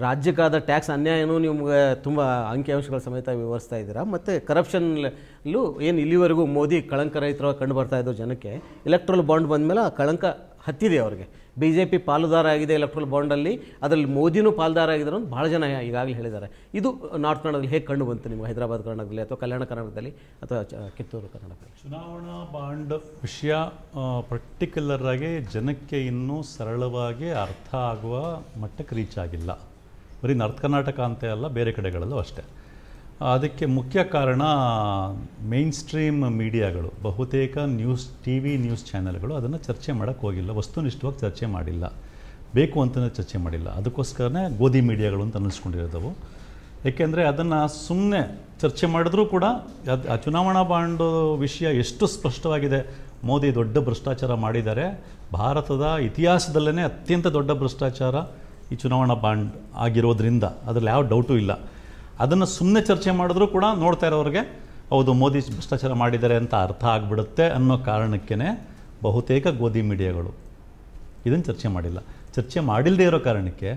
ರಾಜ್ಯಕ್ಕಾದ ಟ್ಯಾಕ್ಸ್ ಅನ್ಯಾಯನೂ ನಿಮಗೆ ತುಂಬ ಅಂಕಿಅಂಶಗಳ ಸಮೇತ ವಿವರಿಸ್ತಾ ಇದ್ದೀರಾ ಮತ್ತು ಕರಪ್ಷನ್ಲೂ ಏನು ಇಲ್ಲಿವರೆಗೂ ಮೋದಿ ಕಳಂಕ ರೈತರ ಕಂಡು ಬರ್ತಾ ಇದ್ದೋ ಜನಕ್ಕೆ ಎಲೆಕ್ಟ್ರಲ್ ಬಾಂಡ್ ಬಂದ ಮೇಲೆ ಆ ಕಳಂಕ ಹತ್ತಿದೆ ಅವ್ರಿಗೆ ಬಿ ಜೆ ಪಿ ಪಾಲುದಾರ ಆಗಿದೆ ಎಲೆಕ್ಟ್ರಲ್ ಬಾಂಡಲ್ಲಿ ಅದರಲ್ಲಿ ಮೋದಿನೂ ಪಾಲುದಾರ ಆಗಿದ್ದಾರೆ ಅಂತ ಭಾಳ ಜನ ಈಗಾಗಲೇ ಹೇಳಿದ್ದಾರೆ ಇದು ನಾರ್ತ್ ಕನ್ನಡದಲ್ಲಿ ಹೇಗೆ ಕಂಡು ಬಂತು ನಿಮಗೆ ಹೈದರಾಬಾದ್ ಕರ್ನಾಟಕದಲ್ಲಿ ಅಥವಾ ಕಲ್ಯಾಣ ಕರ್ನಾಟಕದಲ್ಲಿ ಅಥವಾ ಕಿತ್ತೂರು ಕರ್ನಾಟಕದಲ್ಲಿ ಚುನಾವಣಾ ಬಾಂಡ್ ವಿಷಯ ಪರ್ಟಿಕ್ಯುಲರ್ ಆಗಿ ಜನಕ್ಕೆ ಇನ್ನೂ ಸರಳವಾಗಿ ಅರ್ಥ ಆಗುವ ಮಟ್ಟಕ್ಕೆ ರೀಚ್ ಆಗಿಲ್ಲ ಬರೀ ನಾರ್ತ್ ಕರ್ನಾಟಕ ಅಂತ ಅಲ್ಲ ಬೇರೆ ಕಡೆಗಳಲ್ಲೂ ಅಷ್ಟೇ ಅದಕ್ಕೆ ಮುಖ್ಯ ಕಾರಣ ಮೇನ್ ಸ್ಟ್ರೀಮ್ ಮೀಡಿಯಾಗಳು ಬಹುತೇಕ ನ್ಯೂಸ್ ಟಿ ವಿ ನ್ಯೂಸ್ ಚಾನೆಲ್ಗಳು ಅದನ್ನು ಚರ್ಚೆ ಮಾಡೋಕ್ಕೆ ಹೋಗಿಲ್ಲ ವಸ್ತುನಿಷ್ಠವಾಗಿ ಚರ್ಚೆ ಮಾಡಿಲ್ಲ ಬೇಕು ಅಂತಲೇ ಚರ್ಚೆ ಮಾಡಿಲ್ಲ ಅದಕ್ಕೋಸ್ಕರನೇ ಗೋಧಿ ಮೀಡಿಯಾಗಳು ಅಂತ ಅನ್ನಿಸ್ಕೊಂಡಿರೋದವು ಏಕೆಂದರೆ ಅದನ್ನು ಸುಮ್ಮನೆ ಚರ್ಚೆ ಮಾಡಿದ್ರೂ ಕೂಡ ಅದು ಆ ಚುನಾವಣಾ ಬಾಂಡ್ ವಿಷಯ ಎಷ್ಟು ಸ್ಪಷ್ಟವಾಗಿದೆ ಮೋದಿ ದೊಡ್ಡ ಭ್ರಷ್ಟಾಚಾರ ಮಾಡಿದ್ದಾರೆ ಭಾರತದ ಇತಿಹಾಸದಲ್ಲೇ ಅತ್ಯಂತ ದೊಡ್ಡ ಭ್ರಷ್ಟಾಚಾರ ಈ ಚುನಾವಣಾ ಬಾಂಡ್ ಆಗಿರೋದ್ರಿಂದ ಅದರಲ್ಲಿ ಯಾವ ಡೌಟೂ ಇಲ್ಲ ಅದನ್ನು ಸುಮ್ಮನೆ ಚರ್ಚೆ ಮಾಡಿದ್ರೂ ಕೂಡ ನೋಡ್ತಾ ಇರೋರಿಗೆ ಹೌದು ಮೋದಿ ಭ್ರಷ್ಟಾಚಾರ ಮಾಡಿದ್ದಾರೆ ಅಂತ ಅರ್ಥ ಆಗಿಬಿಡುತ್ತೆ ಅನ್ನೋ ಕಾರಣಕ್ಕೇ ಬಹುತೇಕ ಗೋಧಿ ಮೀಡಿಯಾಗಳು ಇದನ್ನು ಚರ್ಚೆ ಮಾಡಿಲ್ಲ ಚರ್ಚೆ ಮಾಡಿಲ್ಲದೆ ಇರೋ ಕಾರಣಕ್ಕೆ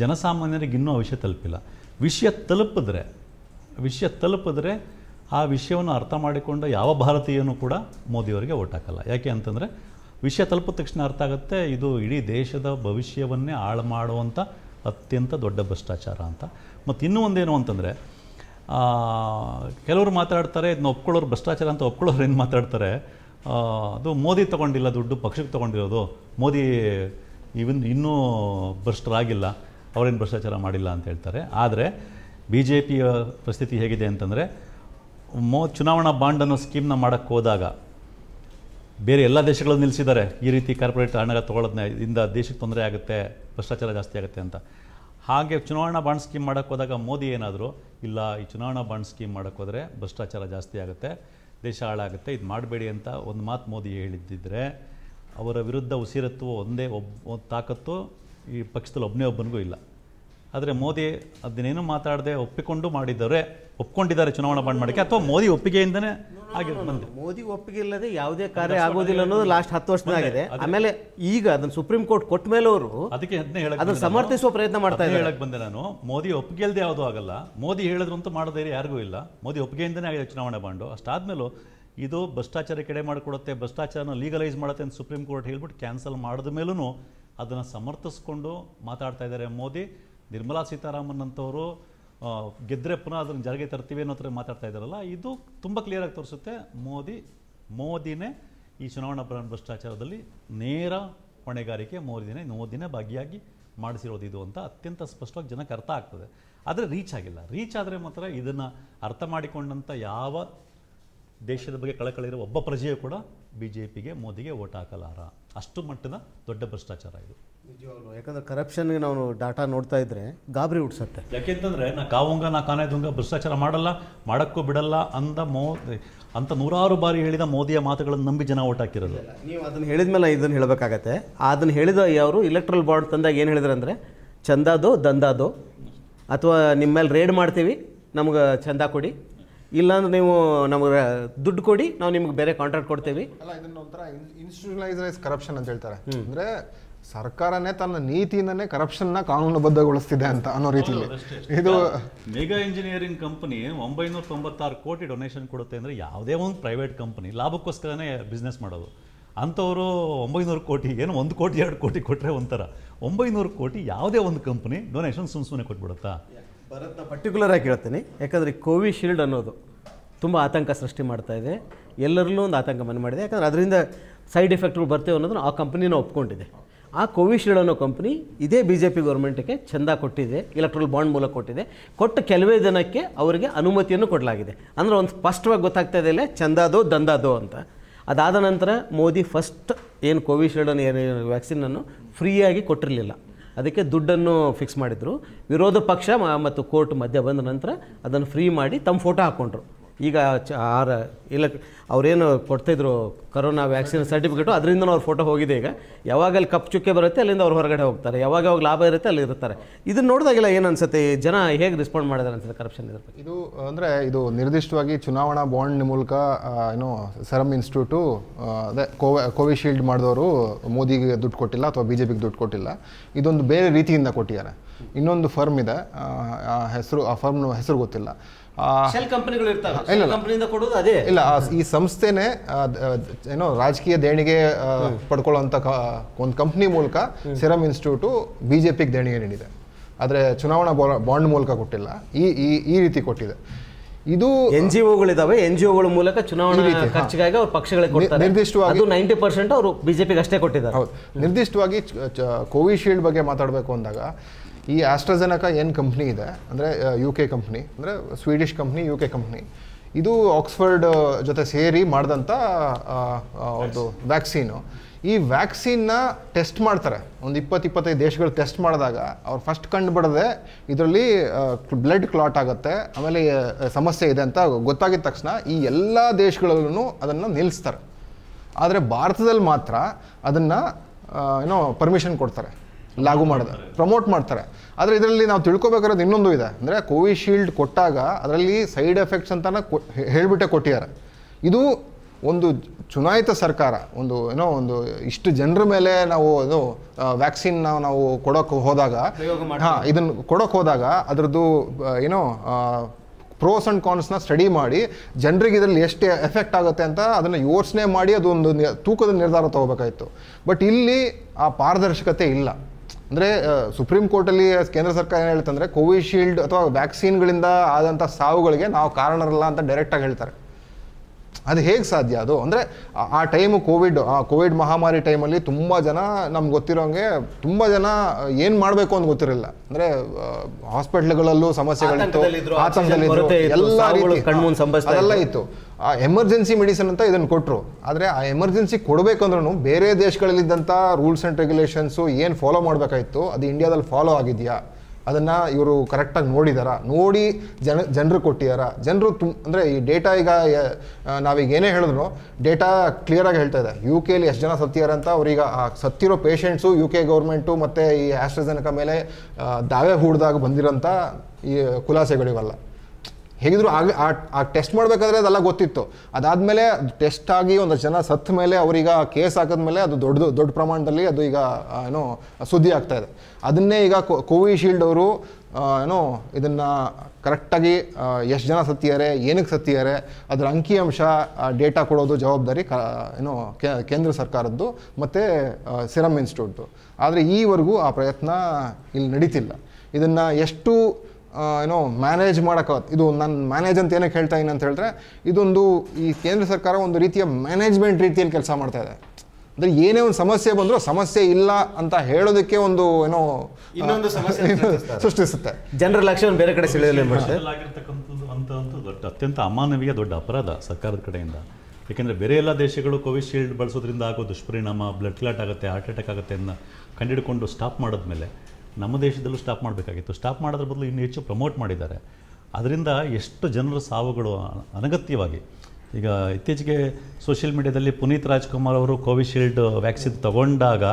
ಜನಸಾಮಾನ್ಯರಿಗೆ ಇನ್ನೂ ವಿಷಯ ತಲುಪಿಲ್ಲ ವಿಷಯ ತಲುಪಿದ್ರೆ ವಿಷಯ ತಲುಪಿದ್ರೆ ಆ ವಿಷಯವನ್ನು ಅರ್ಥ ಮಾಡಿಕೊಂಡ ಯಾವ ಭಾರತೀಯನೂ ಕೂಡ ಮೋದಿಯವರಿಗೆ ಓಟ್ ಹಾಕಲ್ಲ ಯಾಕೆ ಅಂತಂದರೆ ವಿಷಯ ತಲುಪಿದ ತಕ್ಷಣ ಅರ್ಥ ಆಗುತ್ತೆ ಇದು ಇಡೀ ದೇಶದ ಭವಿಷ್ಯವನ್ನೇ ಹಾಳು ಮಾಡುವಂಥ ಅತ್ಯಂತ ದೊಡ್ಡ ಭ್ರಷ್ಟಾಚಾರ ಅಂತ ಮತ್ತು ಇನ್ನೂ ಒಂದೇನು ಅಂತಂದರೆ ಕೆಲವರು ಮಾತಾಡ್ತಾರೆ ಇದನ್ನ ಒಪ್ಕೊಳ್ಳೋರು ಭ್ರಷ್ಟಾಚಾರ ಅಂತ ಒಪ್ಕೊಳ್ಳೋರು ಏನು ಮಾತಾಡ್ತಾರೆ ಅದು ಮೋದಿ ತೊಗೊಂಡಿಲ್ಲ ದುಡ್ಡು ಪಕ್ಷಕ್ಕೆ ತೊಗೊಂಡಿರೋದು ಮೋದಿ ಇವನ್ ಇನ್ನೂ ಭ್ರಷ್ಟರಾಗಿಲ್ಲ ಅವರೇನು ಭ್ರಷ್ಟಾಚಾರ ಮಾಡಿಲ್ಲ ಅಂತ ಹೇಳ್ತಾರೆ ಆದರೆ ಬಿ ಜೆ ಪಿಯ ಪರಿಸ್ಥಿತಿ ಹೇಗಿದೆ ಅಂತಂದರೆ ಮೋ ಚುನಾವಣಾ ಬಾಂಡ್ ಅನ್ನೋ ಸ್ಕೀಮ್ನ ಮಾಡೋಕ್ಕೆ ಹೋದಾಗ ಬೇರೆ ಎಲ್ಲ ದೇಶಗಳು ನಿಲ್ಲಿಸಿದ್ದಾರೆ ಈ ರೀತಿ ಕಾರ್ಪೊರೇಟ್ ಹಣ ತೊಗೊಳೋದನ್ನ ಇಂದ ದೇಶಕ್ಕೆ ತೊಂದರೆ ಆಗುತ್ತೆ ಭ್ರಷ್ಟಾಚಾರ ಜಾಸ್ತಿ ಆಗುತ್ತೆ ಅಂತ ಹಾಗೆ ಚುನಾವಣಾ ಬಾಂಡ್ ಸ್ಕೀಮ್ ಮಾಡೋಕ್ಕೆ ಹೋದಾಗ ಮೋದಿ ಏನಾದರೂ ಇಲ್ಲ ಈ ಚುನಾವಣಾ ಬಾಂಡ್ ಸ್ಕೀಮ್ ಮಾಡೋಕ್ಕೆ ಹೋದರೆ ಭ್ರಷ್ಟಾಚಾರ ಜಾಸ್ತಿ ಆಗುತ್ತೆ ದೇಶ ಹಾಳಾಗುತ್ತೆ ಇದು ಮಾಡಬೇಡಿ ಅಂತ ಒಂದು ಮಾತು ಮೋದಿ ಹೇಳಿದ್ದಿದ್ರೆ ಅವರ ವಿರುದ್ಧ ಉಸಿರತ್ವ ಒಂದೇ ಒಬ್ಬ ತಾಕತ್ತು ಈ ಪಕ್ಷದಲ್ಲಿ ಒಬ್ಬನೇ ಒಬ್ಬನಿಗೂ ಇಲ್ಲ ಆದರೆ ಮೋದಿ ಅದನ್ನೇನು ಮಾತಾಡದೆ ಒಪ್ಪಿಕೊಂಡು ಮಾಡಿದರೆ ಒಪ್ಕೊಂಡಿದ್ದಾರೆ ಚುನಾವಣಾ ಬಾಂಡ್ ಮಾಡಕ್ಕೆ ಅಥವಾ ಮೋದಿ ಒಪ್ಪಿಗೆಯಿಂದನೇ ಮೋದಿ ಒಪ್ಪಿಗೆ ಇಲ್ಲದೆ ಯಾವುದೇ ಕಾರ್ಯ ಆಗೋದಿಲ್ಲ ಅನ್ನೋದು ಲಾಸ್ಟ್ ಹತ್ತು ವರ್ಷದಾಗಿದೆ ಆಮೇಲೆ ಈಗ ಅದನ್ನು ಸುಪ್ರೀಂ ಕೋರ್ಟ್ ಕೊಟ್ಟ ಮೇಲೆ ಅವರು ಅದಕ್ಕೆ ಅದನ್ನ ಹೇಳಕ್ಕೆ ಅದನ್ನು ಸಮರ್ಥಿಸುವ ಪ್ರಯತ್ನ ಮಾಡ್ತಾ ಇದ್ದಾರೆ ಹೇಳಕ್ಕೆ ಬಂದೆ ನಾನು ಮೋದಿ ಒಪ್ಪಿಗೆ ಇಲ್ಲದೆ ಯಾವುದೂ ಆಗಲ್ಲ ಮೋದಿ ಹೇಳಿದ್ರು ಅಂತೂ ಮಾಡೋದೇ ಯಾರಿಗೂ ಇಲ್ಲ ಮೋದಿ ಒಪ್ಪಿಗೆಯಿಂದನೇ ಆಗಿದೆ ಚುನಾವಣಾ ಬಾಂಡು ಅಷ್ಟಾದ್ಮೇಲೂ ಇದು ಭ್ರಷ್ಟಾಚಾರ ಕಡೆ ಮಾಡಿಕೊಡುತ್ತೆ ಭ್ರಷ್ಟಾಚಾರನ ಲೀಗಲೈಸ್ ಮಾಡುತ್ತೆ ಅಂತ ಸುಪ್ರೀಂ ಕೋರ್ಟ್ ಹೇಳ್ಬಿಟ್ಟು ಕ್ಯಾನ್ಸಲ್ ಮಾಡಿದ ಮೇಲೂ ಅದನ್ನು ಸಮರ್ಥಿಸ್ಕೊಂಡು ಮಾತಾಡ್ತಾ ಇದ್ದಾರೆ ಮೋದಿ ನಿರ್ಮಲಾ ಸೀತಾರಾಮನ್ ಅಂತವರು ಗೆದ್ದರೆ ಪುನಃ ಅದನ್ನು ಜಾರಿಗೆ ತರ್ತೀವಿ ಅನ್ನೋ ಥರ ಮಾತಾಡ್ತಾ ಇದ್ದಾರಲ್ಲ ಇದು ತುಂಬ ಕ್ಲಿಯರಾಗಿ ತೋರಿಸುತ್ತೆ ಮೋದಿ ಮೋದಿನೇ ಈ ಚುನಾವಣಾ ಭ್ರಷ್ಟಾಚಾರದಲ್ಲಿ ನೇರ ಹೊಣೆಗಾರಿಕೆ ಮೋದಿನೇ ಮೋದಿನೇ ಭಾಗಿಯಾಗಿ ಮಾಡಿಸಿರೋದು ಇದು ಅಂತ ಅತ್ಯಂತ ಸ್ಪಷ್ಟವಾಗಿ ಜನಕ್ಕೆ ಅರ್ಥ ಆಗ್ತದೆ ಆದರೆ ರೀಚ್ ಆಗಿಲ್ಲ ರೀಚ್ ಆದರೆ ಮಾತ್ರ ಇದನ್ನು ಅರ್ಥ ಮಾಡಿಕೊಂಡಂಥ ಯಾವ ದೇಶದ ಬಗ್ಗೆ ಕಳಕಳಿರೋ ಒಬ್ಬ ಪ್ರಜೆಯೂ ಕೂಡ ಬಿ ಜೆ ಪಿಗೆ ಮೋದಿಗೆ ಓಟ್ ಹಾಕಲಾರ ಅಷ್ಟು ಮಟ್ಟದ ದೊಡ್ಡ ಭ್ರಷ್ಟಾಚಾರ ಇದು ನಿಜವಾಗ್ಲು ಯಾಕಂದ್ರೆ ಕರಪ್ಷನ್ಗೆ ನಾವು ಡಾಟಾ ನೋಡ್ತಾ ಇದ್ರೆ ಗಾಬರಿ ಹುಡ್ಸತ್ತೆ ಯಾಕೆಂತಂದ್ರೆ ನಾ ಕಾವಂಗ ನಾ ದುಂಗ ಭ್ರಷ್ಟಾಚಾರ ಮಾಡಲ್ಲ ಮಾಡೋಕ್ಕೂ ಬಿಡಲ್ಲ ಅಂದ ಮೋ ಅಂತ ನೂರಾರು ಬಾರಿ ಹೇಳಿದ ಮೋದಿಯ ಮಾತುಗಳನ್ನು ನಂಬಿ ಜನ ಓಟ್ ಹಾಕಿರೋದು ನೀವು ಅದನ್ನು ಹೇಳಿದ ಮೇಲೆ ಇದನ್ನು ಹೇಳಬೇಕಾಗತ್ತೆ ಅದನ್ನ ಹೇಳಿದ ಅವರು ಇಲೆಕ್ಟ್ರಲ್ ಬಾಂಡ್ ತಂದಾಗ ಏನು ಅಂದ್ರೆ ಚಂದಾದೋ ದಂದಾದೋ ಅಥವಾ ನಿಮ್ಮ ಮೇಲೆ ರೇಡ್ ಮಾಡ್ತೀವಿ ನಮ್ಗೆ ಚಂದ ಕೊಡಿ ಇಲ್ಲಾಂದ್ರೆ ನೀವು ನಮಗೆ ದುಡ್ಡು ಕೊಡಿ ನಾವು ನಿಮ್ಗೆ ಬೇರೆ ಕಾಂಟ್ರಾಕ್ಟ್ ಕೊಡ್ತೇವೆ ಅಲ್ಲ ಇದನ್ನ ಒಂಥರ ಇನ್ಸ್ಟಿಟ್ಯೂಷನಲೈಸ್ ಕರಪ್ಷನ್ ಅಂತ ಹೇಳ್ತಾರೆ ಅಂದ್ರೆ ಸರ್ಕಾರನೇ ತನ್ನ ನೀತಿಯಿಂದನೇ ಕರಪ್ಷನ್ನ ಕಾನೂನುಬದ್ಧಗೊಳಿಸ್ತಿದೆ ಅಂತ ಅನ್ನೋ ರೀತಿಯಲ್ಲಿ ಇದು ಮೆಗಾ ಇಂಜಿನಿಯರಿಂಗ್ ಕಂಪನಿ ಒಂಬೈನೂರ ತೊಂಬತ್ತಾರು ಕೋಟಿ ಡೊನೇಷನ್ ಕೊಡುತ್ತೆ ಅಂದ್ರೆ ಯಾವುದೇ ಒಂದು ಪ್ರೈವೇಟ್ ಕಂಪನಿ ಲಾಭಕ್ಕೋಸ್ಕರನೇ ಬಿಸ್ನೆಸ್ ಮಾಡೋದು ಅಂಥವರು ಒಂಬೈನೂರು ಕೋಟಿ ಏನು ಒಂದು ಕೋಟಿ ಎರಡು ಕೋಟಿ ಕೊಟ್ಟರೆ ಒಂಥರ ಒಂಬೈನೂರು ಕೋಟಿ ಯಾವುದೇ ಒಂದು ಕಂಪನಿ ಡೊನೇಷನ್ ಸುಮ್ಮನೆ ಕೊಟ್ಬಿಡುತ್ತಾ ಭರತ್ನ ಪರ್ಟಿಕ್ಯುಲರಾಗಿ ಕೇಳ್ತೀನಿ ಯಾಕಂದರೆ ಕೋವಿಶೀಲ್ಡ್ ಅನ್ನೋದು ತುಂಬ ಆತಂಕ ಸೃಷ್ಟಿ ಮಾಡ್ತಾ ಇದೆ ಎಲ್ಲರಲ್ಲೂ ಒಂದು ಆತಂಕ ಮನೆ ಮಾಡಿದೆ ಯಾಕಂದರೆ ಅದರಿಂದ ಸೈಡ್ ಎಫೆಕ್ಟ್ಗಳು ಬರ್ತೇವೆ ಅನ್ನೋದನ್ನು ಆ ಕಂಪ್ನಿನ ಒಪ್ಕೊಂಡಿದೆ ಆ ಕೋವಿಶೀಲ್ಡ್ ಅನ್ನೋ ಕಂಪ್ನಿ ಇದೇ ಬಿ ಜೆ ಪಿ ಗೌರ್ಮೆಂಟಿಗೆ ಚಂದ ಕೊಟ್ಟಿದೆ ಇಲೆಕ್ಟ್ರಲ್ ಬಾಂಡ್ ಮೂಲಕ ಕೊಟ್ಟಿದೆ ಕೊಟ್ಟ ಕೆಲವೇ ಜನಕ್ಕೆ ಅವರಿಗೆ ಅನುಮತಿಯನ್ನು ಕೊಡಲಾಗಿದೆ ಅಂದರೆ ಒಂದು ಸ್ಪಷ್ಟವಾಗಿ ಗೊತ್ತಾಗ್ತಾ ಇದೆ ಇಲ್ಲೇ ಚಂದಾದೋ ದಂದಾದೋ ಅಂತ ಅದಾದ ನಂತರ ಮೋದಿ ಫಸ್ಟ್ ಏನು ಕೋವಿಶೀಲ್ಡನ್ನು ಏನೇನು ವ್ಯಾಕ್ಸಿನನ್ನು ಫ್ರೀಯಾಗಿ ಕೊಟ್ಟಿರಲಿಲ್ಲ ಅದಕ್ಕೆ ದುಡ್ಡನ್ನು ಫಿಕ್ಸ್ ಮಾಡಿದರು ವಿರೋಧ ಪಕ್ಷ ಮತ್ತು ಕೋರ್ಟ್ ಮಧ್ಯ ಬಂದ ನಂತರ ಅದನ್ನು ಫ್ರೀ ಮಾಡಿ ತಮ್ಮ ಫೋಟೋ ಹಾಕ್ಕೊಂಡ್ರು ಈಗ ಆರ ಇಲ್ಲ ಅವ್ರೇನು ಕೊಡ್ತಾಯಿದ್ರು ಕರೋನಾ ವ್ಯಾಕ್ಸಿನ್ ಸರ್ಟಿಫಿಕೇಟು ಅದರಿಂದ ಅವ್ರ ಫೋಟೋ ಹೋಗಿದೆ ಈಗ ಯಾವಾಗ ಅಲ್ಲಿ ಕಪ್ ಚುಕ್ಕೆ ಬರುತ್ತೆ ಅಲ್ಲಿಂದ ಅವ್ರು ಹೊರಗಡೆ ಹೋಗ್ತಾರೆ ಯಾವಾಗ ಯಾವಾಗ ಲಾಭ ಇರುತ್ತೆ ಅಲ್ಲಿ ಇರ್ತಾರೆ ಇದನ್ನ ನೋಡಿದಾಗೆಲ್ಲ ಏನು ಅನ್ಸುತ್ತೆ ಜನ ಹೇಗೆ ರೆಸ್ಪಾಂಡ್ ಮಾಡಿದಾರೆ ಅನ್ಸುತ್ತೆ ಕರಪ್ಷನ್ ಇರುತ್ತೆ ಇದು ಅಂದರೆ ಇದು ನಿರ್ದಿಷ್ಟವಾಗಿ ಚುನಾವಣಾ ಬಾಂಡ್ ಮೂಲಕ ಏನು ಸರಮ್ ಇನ್ಸ್ಟಿಟ್ಯೂಟು ಅದೇ ಕೋವಿ ಕೋವಿಶೀಲ್ಡ್ ಮಾಡಿದವರು ಮೋದಿಗೆ ದುಡ್ಡು ಕೊಟ್ಟಿಲ್ಲ ಅಥವಾ ಬಿ ಜೆ ಪಿಗೆ ದುಡ್ಡು ಕೊಟ್ಟಿಲ್ಲ ಇದೊಂದು ಬೇರೆ ರೀತಿಯಿಂದ ಕೊಟ್ಟಿದ್ದಾರೆ ಇನ್ನೊಂದು ಫರ್ಮ್ ಇದೆ ಆ ಹೆಸರು ಆ ಫರ್ಮ್ ಹೆಸರು ಗೊತ್ತಿಲ್ಲ ಕಂಪನಿಗಳು ಇರ್ತವೆ ಅದೇ ಇಲ್ಲ ಈ ಸಂಸ್ಥೆನೆ ಏನೋ ರಾಜಕೀಯ ದೇಣಿಗೆ ಪಡ್ಕೊಳ್ಳುವಂತ ಒಂದು ಕಂಪ್ನಿ ಮೂಲಕ ಸಿರಮ್ ಇನ್ಸ್ಟಿಟ್ಯೂಟ್ ಬಿ ಜೆ ದೇಣಿಗೆ ನೀಡಿದೆ ಆದರೆ ಚುನಾವಣಾ ಬಾಂಡ್ ಮೂಲಕ ಕೊಟ್ಟಿಲ್ಲ ಈ ಈ ರೀತಿ ಕೊಟ್ಟಿದೆ ಇದು ಎನ್ ಜಿ ಒಗಳಿದಾವೆ ಎನ್ ಜಿ ಒಗಳ ಮೂಲಕ ಚುನಾವಣೆ ಖರ್ಚಿಗಾಗಿ ಅವ್ರ ಪಕ್ಷಗಳಿಗೆ ಕೊಡ್ತಾರೆ ನಿರ್ದಿಷ್ಟವಾಗಿ ನೈಂಟಿ ಪರ್ಸೆಂಟ್ ಅವರು ಬಿಜೆಪಿಗೆ ಅಷ್ಟೇ ಕೊಟ್ಟಿದ್ದಾರೆ ಹೌದು ನಿರ್ದಿಷ್ಟವಾಗಿ ಕೋವಿಶೀಲ್ಡ್ ಬಗ್ಗೆ ಮಾತಾಡಬೇಕು ಅಂದಾಗ ಈ ಆಸ್ಟ್ರಾಜನಕ ಏನು ಕಂಪ್ನಿ ಇದೆ ಅಂದರೆ ಯು ಕೆ ಕಂಪ್ನಿ ಅಂದರೆ Swedish company U K company ಇದು ಆಕ್ಸ್ಫರ್ಡ್ ಜೊತೆ ಸೇರಿ ಮಾಡಿದಂಥ ಒಂದು ವ್ಯಾಕ್ಸೀನು ಈ ವ್ಯಾಕ್ಸಿನ್ನ ಟೆಸ್ಟ್ ಮಾಡ್ತಾರೆ ಒಂದು ಇಪ್ಪತ್ತು ಇಪ್ಪತ್ತೈದು ದೇಶಗಳು ಟೆಸ್ಟ್ ಮಾಡಿದಾಗ ಅವ್ರು ಫಸ್ಟ್ ಕಂಡುಬಿಡದೆ ಇದರಲ್ಲಿ ಬ್ಲಡ್ ಕ್ಲಾಟ್ ಆಗುತ್ತೆ ಆಮೇಲೆ ಸಮಸ್ಯೆ ಇದೆ ಅಂತ ಗೊತ್ತಾಗಿದ ತಕ್ಷಣ ಈ ಎಲ್ಲ ದೇಶಗಳಲ್ಲೂ ಅದನ್ನು ನಿಲ್ಲಿಸ್ತಾರೆ ಆದರೆ ಭಾರತದಲ್ಲಿ ಮಾತ್ರ ಅದನ್ನು ಏನೋ ಪರ್ಮಿಷನ್ ಕೊಡ್ತಾರೆ ಲಾಗು ಮಾಡಿದೆ ಪ್ರಮೋಟ್ ಮಾಡ್ತಾರೆ ಆದರೆ ಇದರಲ್ಲಿ ನಾವು ತಿಳ್ಕೊಬೇಕಾದ್ರೆ ಇನ್ನೊಂದು ಇದೆ ಅಂದರೆ ಕೋವಿಶೀಲ್ಡ್ ಕೊಟ್ಟಾಗ ಅದರಲ್ಲಿ ಸೈಡ್ ಎಫೆಕ್ಟ್ಸ್ ಅಂತಾನೆ ಹೇಳಿಬಿಟ್ಟೆ ಕೊಟ್ಟಿದ್ದಾರೆ ಇದು ಒಂದು ಚುನಾಯಿತ ಸರ್ಕಾರ ಒಂದು ಏನೋ ಒಂದು ಇಷ್ಟು ಜನರ ಮೇಲೆ ನಾವು ಅದು ವ್ಯಾಕ್ಸಿನ್ ನಾವು ನಾವು ಕೊಡೋಕೆ ಹೋದಾಗ ಹಾಂ ಇದನ್ನು ಕೊಡೋಕೆ ಹೋದಾಗ ಅದರದ್ದು ಏನೋ ಪ್ರೋಸ್ ಆ್ಯಂಡ್ ಕಾನ್ಸ್ನ ಸ್ಟಡಿ ಮಾಡಿ ಜನರಿಗೆ ಇದರಲ್ಲಿ ಎಷ್ಟು ಎಫೆಕ್ಟ್ ಆಗುತ್ತೆ ಅಂತ ಅದನ್ನು ಯೋಚನೆ ಮಾಡಿ ಅದೊಂದು ತೂಕದ ನಿರ್ಧಾರ ತಗೋಬೇಕಾಯಿತು ಬಟ್ ಇಲ್ಲಿ ಆ ಪಾರದರ್ಶಕತೆ ಇಲ್ಲ ಅಂದರೆ ಸುಪ್ರೀಂ ಕೋರ್ಟಲ್ಲಿ ಕೇಂದ್ರ ಸರ್ಕಾರ ಏನು ಹೇಳ್ತಂದ್ರೆ ಕೋವಿಶೀಲ್ಡ್ ಅಥವಾ ವ್ಯಾಕ್ಸಿನ್ಗಳಿಂದ ಆದಂಥ ಸಾವುಗಳಿಗೆ ನಾವು ಕಾರಣರಲ್ಲ ಅಂತ ಡೈರೆಕ್ಟಾಗಿ ಹೇಳ್ತಾರೆ ಅದು ಹೇಗೆ ಸಾಧ್ಯ ಅದು ಅಂದರೆ ಆ ಟೈಮು ಕೋವಿಡ್ ಆ ಕೋವಿಡ್ ಮಹಾಮಾರಿ ಟೈಮಲ್ಲಿ ತುಂಬ ಜನ ನಮ್ಗೆ ಗೊತ್ತಿರೋಂಗೆ ತುಂಬ ಜನ ಏನು ಮಾಡಬೇಕು ಅಂತ ಗೊತ್ತಿರಲಿಲ್ಲ ಅಂದರೆ ಹಾಸ್ಪಿಟ್ಲ್ಗಳಲ್ಲೂ ಸಮಸ್ಯೆಗಳಿತ್ತು ಆತಂಕದಲ್ಲಿ ಎಲ್ಲ ರೀತಿ ಅದೆಲ್ಲ ಇತ್ತು ಆ ಎಮರ್ಜೆನ್ಸಿ ಮೆಡಿಸನ್ ಅಂತ ಇದನ್ನು ಕೊಟ್ಟರು ಆದರೆ ಆ ಎಮರ್ಜೆನ್ಸಿ ಕೊಡಬೇಕಂದ್ರೂ ಬೇರೆ ದೇಶಗಳಲ್ಲಿದ್ದಂಥ ರೂಲ್ಸ್ ಆ್ಯಂಡ್ ರೆಗ್ಯುಲೇಷನ್ಸು ಏನು ಫಾಲೋ ಮಾಡಬೇಕಾಯಿತು ಅದು ಇಂಡಿಯಾದಲ್ಲಿ ಫಾಲೋ ಆಗಿದೆಯಾ ಅದನ್ನು ಇವರು ಕರೆಕ್ಟಾಗಿ ನೋಡಿದಾರ ನೋಡಿ ಜನ ಜನರು ಕೊಟ್ಟಿದಾರ ಜನರು ತುಮ್ ಅಂದರೆ ಈ ಡೇಟಾ ಈಗ ನಾವೀಗ ಏನೇ ಹೇಳಿದ್ರು ಡೇಟಾ ಕ್ಲಿಯರಾಗಿ ಹೇಳ್ತಾ ಇದೆ ಯು ಕೆಲಿ ಎಷ್ಟು ಜನ ಸತ್ತಿಯಾರಂತ ಅವ್ರೀಗ ಆ ಸತ್ತಿರೋ ಪೇಷಂಟ್ಸು ಯು ಕೆ ಗೌರ್ಮೆಂಟು ಮತ್ತು ಈ ಆಸ್ಟ್ರಜನಕ ಮೇಲೆ ದಾವೆ ಹೂಡ್ದಾಗ ಬಂದಿರೋಂಥ ಈ ಖುಲಾಸೆಗಳಿವಲ್ಲ ಹೇಗಿದ್ರು ಆಗ ಆ ಟೆಸ್ಟ್ ಮಾಡಬೇಕಾದ್ರೆ ಅದೆಲ್ಲ ಗೊತ್ತಿತ್ತು ಅದಾದಮೇಲೆ ಟೆಸ್ಟ್ ಆಗಿ ಒಂದು ಜನ ಸತ್ತ ಮೇಲೆ ಅವ್ರೀಗ ಕೇಸ್ ಹಾಕಿದ್ಮೇಲೆ ಅದು ದೊಡ್ಡದು ದೊಡ್ಡ ಪ್ರಮಾಣದಲ್ಲಿ ಅದು ಈಗ ಏನೋ ಸುದ್ದಿ ಆಗ್ತಾ ಇದೆ ಅದನ್ನೇ ಈಗ ಕೋವಿಶೀಲ್ಡ್ ಅವರು ಏನೋ ಇದನ್ನು ಕರೆಕ್ಟಾಗಿ ಎಷ್ಟು ಜನ ಸತ್ತಿದ್ದಾರೆ ಏನಕ್ಕೆ ಸತ್ತಿದ್ದಾರೆ ಅದರ ಅಂಕಿಅಂಶ ಡೇಟಾ ಕೊಡೋದು ಜವಾಬ್ದಾರಿ ಕ ಏನೋ ಕೇಂದ್ರ ಸರ್ಕಾರದ್ದು ಮತ್ತು ಸಿರಮ್ ಇನ್ಸ್ಟಿಟ್ಯೂಟ್ದು ಆದರೆ ಈವರೆಗೂ ಆ ಪ್ರಯತ್ನ ಇಲ್ಲಿ ನಡೀತಿಲ್ಲ ಇದನ್ನು ಎಷ್ಟು ಏನೋ ಮ್ಯಾನೇಜ್ ಮಾಡೋಕ್ಕಾಗತ್ತೆ ಇದು ನನ್ನ ಮ್ಯಾನೇಜ್ ಅಂತ ಏನಕ್ಕೆ ಹೇಳ್ತಾ ಇದ್ದೀನಿ ಅಂತ ಹೇಳಿದ್ರೆ ಇದೊಂದು ಈ ಕೇಂದ್ರ ಸರ್ಕಾರ ಒಂದು ರೀತಿಯ ಮ್ಯಾನೇಜ್ಮೆಂಟ್ ರೀತಿಯಲ್ಲಿ ಕೆಲಸ ಮಾಡ್ತಾ ಇದೆ ಅಂದರೆ ಏನೇ ಒಂದು ಸಮಸ್ಯೆ ಬಂದರೂ ಸಮಸ್ಯೆ ಇಲ್ಲ ಅಂತ ಹೇಳೋದಕ್ಕೆ ಒಂದು ಏನೋ ಇನ್ನೊಂದು ಸಮಸ್ಯೆ ಸೃಷ್ಟಿಸುತ್ತೆ ಜನರ ಲಕ್ಷ ಬೇರೆ ಕಡೆ ದೊಡ್ಡ ಅತ್ಯಂತ ಅಮಾನವೀಯ ದೊಡ್ಡ ಅಪರಾಧ ಸರ್ಕಾರದ ಕಡೆಯಿಂದ ಏಕೆಂದರೆ ಬೇರೆ ಎಲ್ಲ ದೇಶಗಳು ಕೋವಿಶೀಲ್ಡ್ ಬಳಸೋದ್ರಿಂದ ಆಗೋ ದುಷ್ಪರಿಣಾಮ ಬ್ಲಡ್ ಕ್ಲಾಟ್ ಆಗುತ್ತೆ ಹಾರ್ಟ್ ಅಟ್ಯಾಕ್ ಆಗುತ್ತೆ ಅನ್ನ ಕಂಡಿಡ್ಕೊಂಡು ಸ್ಟಾಪ್ ಮಾಡಿದ್ಮೇಲೆ ನಮ್ಮ ದೇಶದಲ್ಲೂ ಸ್ಟಾಪ್ ಮಾಡಬೇಕಾಗಿತ್ತು ಸ್ಟಾಪ್ ಮಾಡೋದ್ರ ಬದಲು ಇನ್ನೂ ಹೆಚ್ಚು ಪ್ರಮೋಟ್ ಮಾಡಿದ್ದಾರೆ ಅದರಿಂದ ಎಷ್ಟು ಜನರ ಸಾವುಗಳು ಅನಗತ್ಯವಾಗಿ ಈಗ ಇತ್ತೀಚೆಗೆ ಸೋಷಿಯಲ್ ಮೀಡ್ಯಾದಲ್ಲಿ ಪುನೀತ್ ರಾಜ್ಕುಮಾರ್ ಅವರು ಕೋವಿಶೀಲ್ಡ್ ವ್ಯಾಕ್ಸಿನ್ ತಗೊಂಡಾಗ